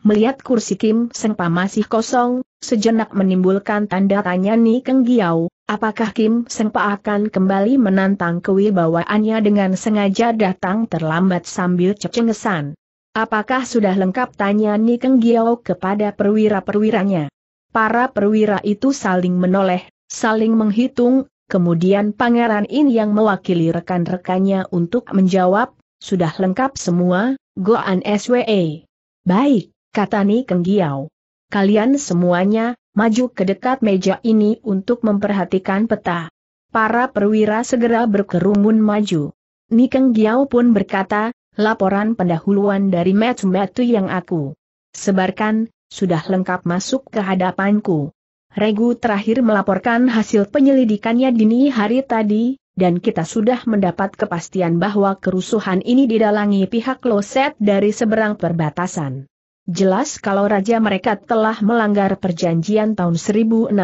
melihat kursi Kim Sengpa masih kosong, sejenak menimbulkan tanda tanya Ni Keng Giau, apakah Kim Sengpa akan kembali menantang kewibawaannya dengan sengaja datang terlambat sambil cecengesan. Apakah sudah lengkap tanya Ni Keng Giau kepada perwira-perwiranya. Para perwira itu saling menoleh, saling menghitung, kemudian Pangeran In yang mewakili rekan-rekannya untuk menjawab, sudah lengkap semua, Goan SWE. Baik, Kata Ni Kenggiao. Kalian semuanya, maju ke dekat meja ini untuk memperhatikan peta. Para perwira segera berkerumun maju. Ni Kenggiao pun berkata, laporan pendahuluan dari metu-metu yang aku sebarkan, sudah lengkap masuk ke hadapanku. Regu terakhir melaporkan hasil penyelidikannya dini hari tadi, dan kita sudah mendapat kepastian bahwa kerusuhan ini didalangi pihak loset dari seberang perbatasan. Jelas kalau raja mereka telah melanggar perjanjian tahun 1689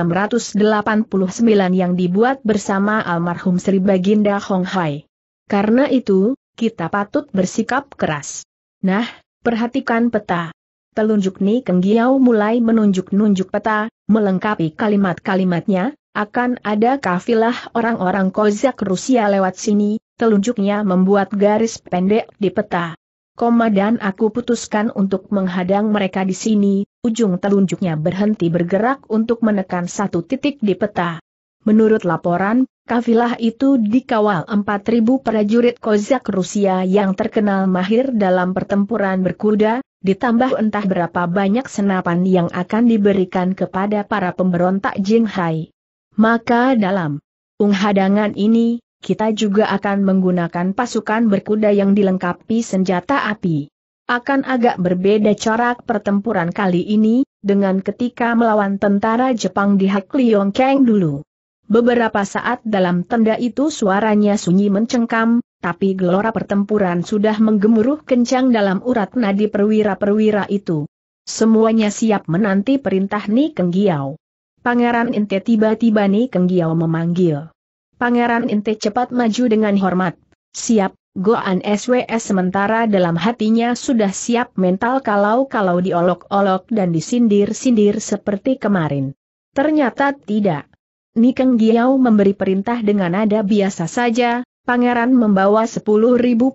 yang dibuat bersama almarhum Sri Baginda Hong Hai. Karena itu, kita patut bersikap keras. Nah, perhatikan peta. Telunjuk Ni Keng giao mulai menunjuk-nunjuk peta, melengkapi kalimat-kalimatnya, akan ada kafilah orang-orang Kozak Rusia lewat sini, telunjuknya membuat garis pendek di peta. Komandan aku putuskan untuk menghadang mereka di sini, ujung telunjuknya berhenti bergerak untuk menekan satu titik di peta. Menurut laporan, kafilah itu dikawal 4.000 prajurit Kozak Rusia yang terkenal mahir dalam pertempuran berkuda, ditambah entah berapa banyak senapan yang akan diberikan kepada para pemberontak Jinghai. Maka dalam penghadangan ini, kita juga akan menggunakan pasukan berkuda yang dilengkapi senjata api. Akan agak berbeda corak pertempuran kali ini, dengan ketika melawan tentara Jepang di Liong Kang dulu. Beberapa saat dalam tenda itu suaranya sunyi mencengkam, tapi gelora pertempuran sudah menggemuruh kencang dalam urat nadi perwira-perwira itu. Semuanya siap menanti perintah Ni Kenggiao. Pangeran Inte tiba-tiba Ni Kenggiao memanggil. Pangeran Inte cepat maju dengan hormat. Siap, Goan SWS sementara dalam hatinya sudah siap mental kalau-kalau diolok-olok dan disindir-sindir seperti kemarin. Ternyata tidak. Nikeng Giau memberi perintah dengan nada biasa saja, pangeran membawa 10.000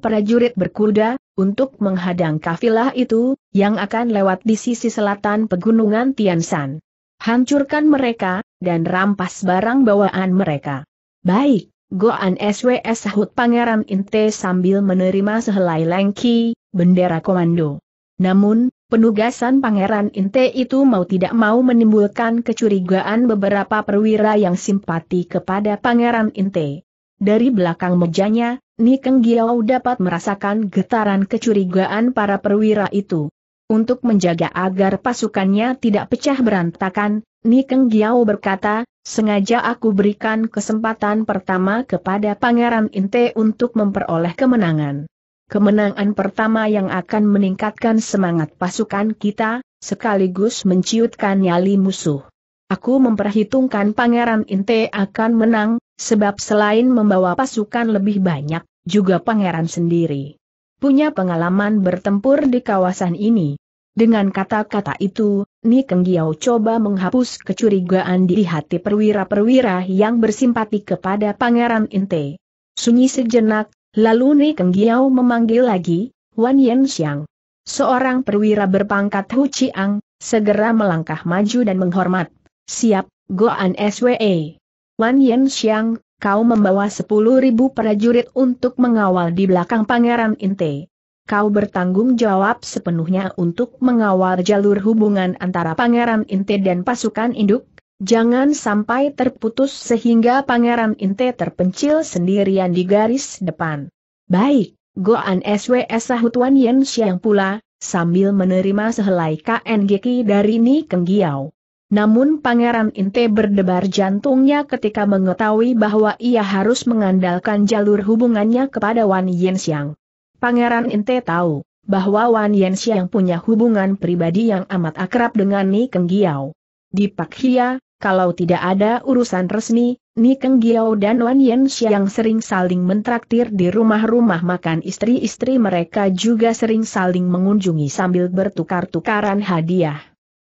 prajurit berkuda, untuk menghadang kafilah itu, yang akan lewat di sisi selatan pegunungan Tiansan. Hancurkan mereka, dan rampas barang bawaan mereka. Baik, Goan SWS sahut Pangeran Inte sambil menerima sehelai lengki, bendera komando. Namun, penugasan Pangeran Inte itu mau tidak mau menimbulkan kecurigaan beberapa perwira yang simpati kepada Pangeran Inte. Dari belakang mejanya, Nikeng Giau dapat merasakan getaran kecurigaan para perwira itu. Untuk menjaga agar pasukannya tidak pecah berantakan, Nikeng Giau berkata, Sengaja aku berikan kesempatan pertama kepada Pangeran Inte untuk memperoleh kemenangan. Kemenangan pertama yang akan meningkatkan semangat pasukan kita, sekaligus menciutkan nyali musuh. Aku memperhitungkan Pangeran Inte akan menang, sebab selain membawa pasukan lebih banyak, juga pangeran sendiri. Punya pengalaman bertempur di kawasan ini. Dengan kata-kata itu, Nikeng Giao coba menghapus kecurigaan di hati perwira-perwira yang bersimpati kepada Pangeran Inte. Sunyi sejenak, lalu Nikeng Giao memanggil lagi, Wan Yen Xiang. Seorang perwira berpangkat Hu Chiang, segera melangkah maju dan menghormat. Siap, Go An SWE. Wan Yen Xiang, kau membawa sepuluh ribu prajurit untuk mengawal di belakang Pangeran Inte kau bertanggung jawab sepenuhnya untuk mengawal jalur hubungan antara Pangeran Inte dan pasukan induk, jangan sampai terputus sehingga Pangeran Inte terpencil sendirian di garis depan. Baik, Goan SWS Sahutuan Yen Xiang pula, sambil menerima sehelai KNGK dari Ni Keng Giao. Namun Pangeran Inte berdebar jantungnya ketika mengetahui bahwa ia harus mengandalkan jalur hubungannya kepada Wan Yen Xiang. Pangeran Inte tahu bahwa Wan Yen yang punya hubungan pribadi yang amat akrab dengan Ni Keng Di Pak Hia, kalau tidak ada urusan resmi, Ni Keng dan Wan Yen yang sering saling mentraktir di rumah-rumah makan istri-istri mereka juga sering saling mengunjungi sambil bertukar-tukaran hadiah.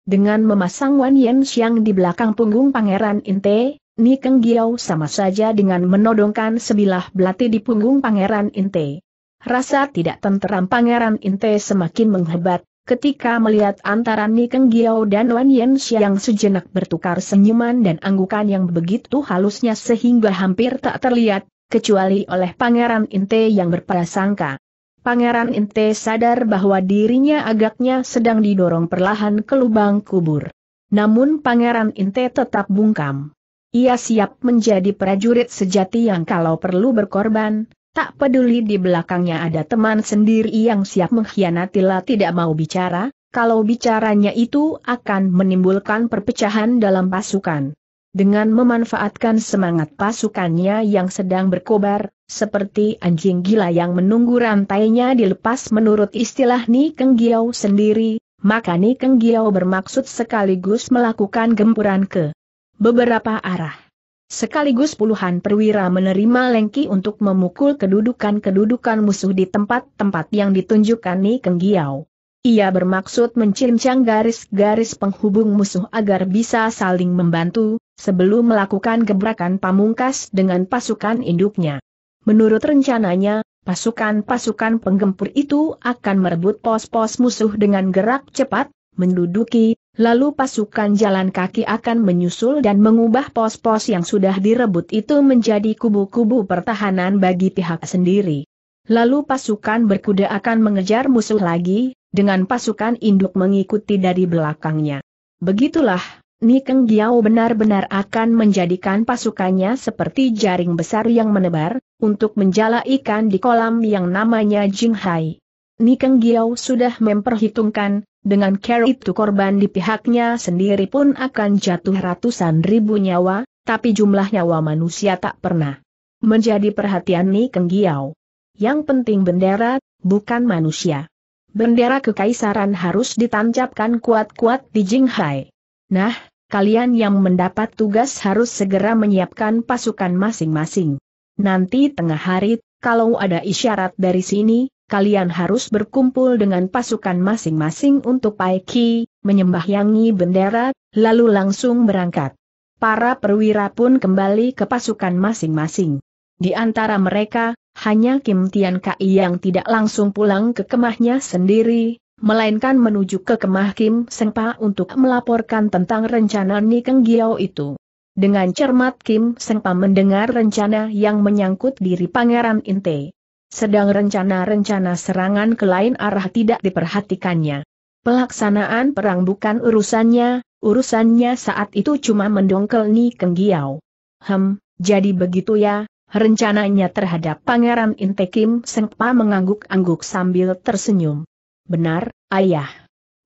Dengan memasang Wan Yanxiang di belakang punggung Pangeran Inte, Ni Keng sama saja dengan menodongkan sebilah belati di punggung Pangeran Inte. Rasa tidak tenteram Pangeran Inte semakin menghebat, ketika melihat antara Nikeng Giao dan Wan Yen yang sejenak bertukar senyuman dan anggukan yang begitu halusnya sehingga hampir tak terlihat, kecuali oleh Pangeran Inte yang berprasangka. Pangeran Inte sadar bahwa dirinya agaknya sedang didorong perlahan ke lubang kubur. Namun Pangeran Inte tetap bungkam. Ia siap menjadi prajurit sejati yang kalau perlu berkorban, Tak peduli di belakangnya ada teman sendiri yang siap mengkhianati, lah tidak mau bicara, kalau bicaranya itu akan menimbulkan perpecahan dalam pasukan. Dengan memanfaatkan semangat pasukannya yang sedang berkobar, seperti anjing gila yang menunggu rantainya dilepas menurut istilah Ni Keng Giau sendiri, maka Ni Keng Giau bermaksud sekaligus melakukan gempuran ke beberapa arah. Sekaligus puluhan perwira menerima lengki untuk memukul kedudukan-kedudukan musuh di tempat-tempat yang ditunjukkan Ni Giao. Ia bermaksud mencincang garis-garis penghubung musuh agar bisa saling membantu, sebelum melakukan gebrakan pamungkas dengan pasukan induknya. Menurut rencananya, pasukan-pasukan penggempur itu akan merebut pos-pos musuh dengan gerak cepat, menduduki, Lalu pasukan jalan kaki akan menyusul dan mengubah pos-pos yang sudah direbut itu menjadi kubu-kubu pertahanan bagi pihak sendiri. Lalu pasukan berkuda akan mengejar musuh lagi, dengan pasukan induk mengikuti dari belakangnya. Begitulah, Nikeng Giao benar-benar akan menjadikan pasukannya seperti jaring besar yang menebar, untuk menjala ikan di kolam yang namanya Jinghai. Nikeng Giao sudah memperhitungkan, dengan care itu korban di pihaknya sendiri pun akan jatuh ratusan ribu nyawa, tapi jumlah nyawa manusia tak pernah menjadi perhatian Ni Kenggiao. Yang penting bendera, bukan manusia. Bendera kekaisaran harus ditancapkan kuat-kuat di Jinghai. Nah, kalian yang mendapat tugas harus segera menyiapkan pasukan masing-masing. Nanti tengah hari, kalau ada isyarat dari sini, kalian harus berkumpul dengan pasukan masing-masing untuk paiki, menyembahyangi bendera, lalu langsung berangkat. Para perwira pun kembali ke pasukan masing-masing. Di antara mereka, hanya Kim Tian Kai yang tidak langsung pulang ke kemahnya sendiri, melainkan menuju ke kemah Kim Seng Pa untuk melaporkan tentang rencana Nikeng Giao itu. Dengan cermat Kim Seng Pa mendengar rencana yang menyangkut diri Pangeran Inte. Sedang rencana-rencana serangan ke lain arah tidak diperhatikannya. Pelaksanaan perang bukan urusannya, urusannya saat itu cuma mendongkel Ni Giao. Hem, jadi begitu ya, rencananya terhadap Pangeran Intekim Sengpa mengangguk-angguk sambil tersenyum. Benar, ayah.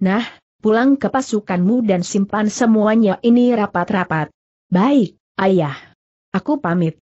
Nah, pulang ke pasukanmu dan simpan semuanya ini rapat-rapat. Baik, ayah. Aku pamit.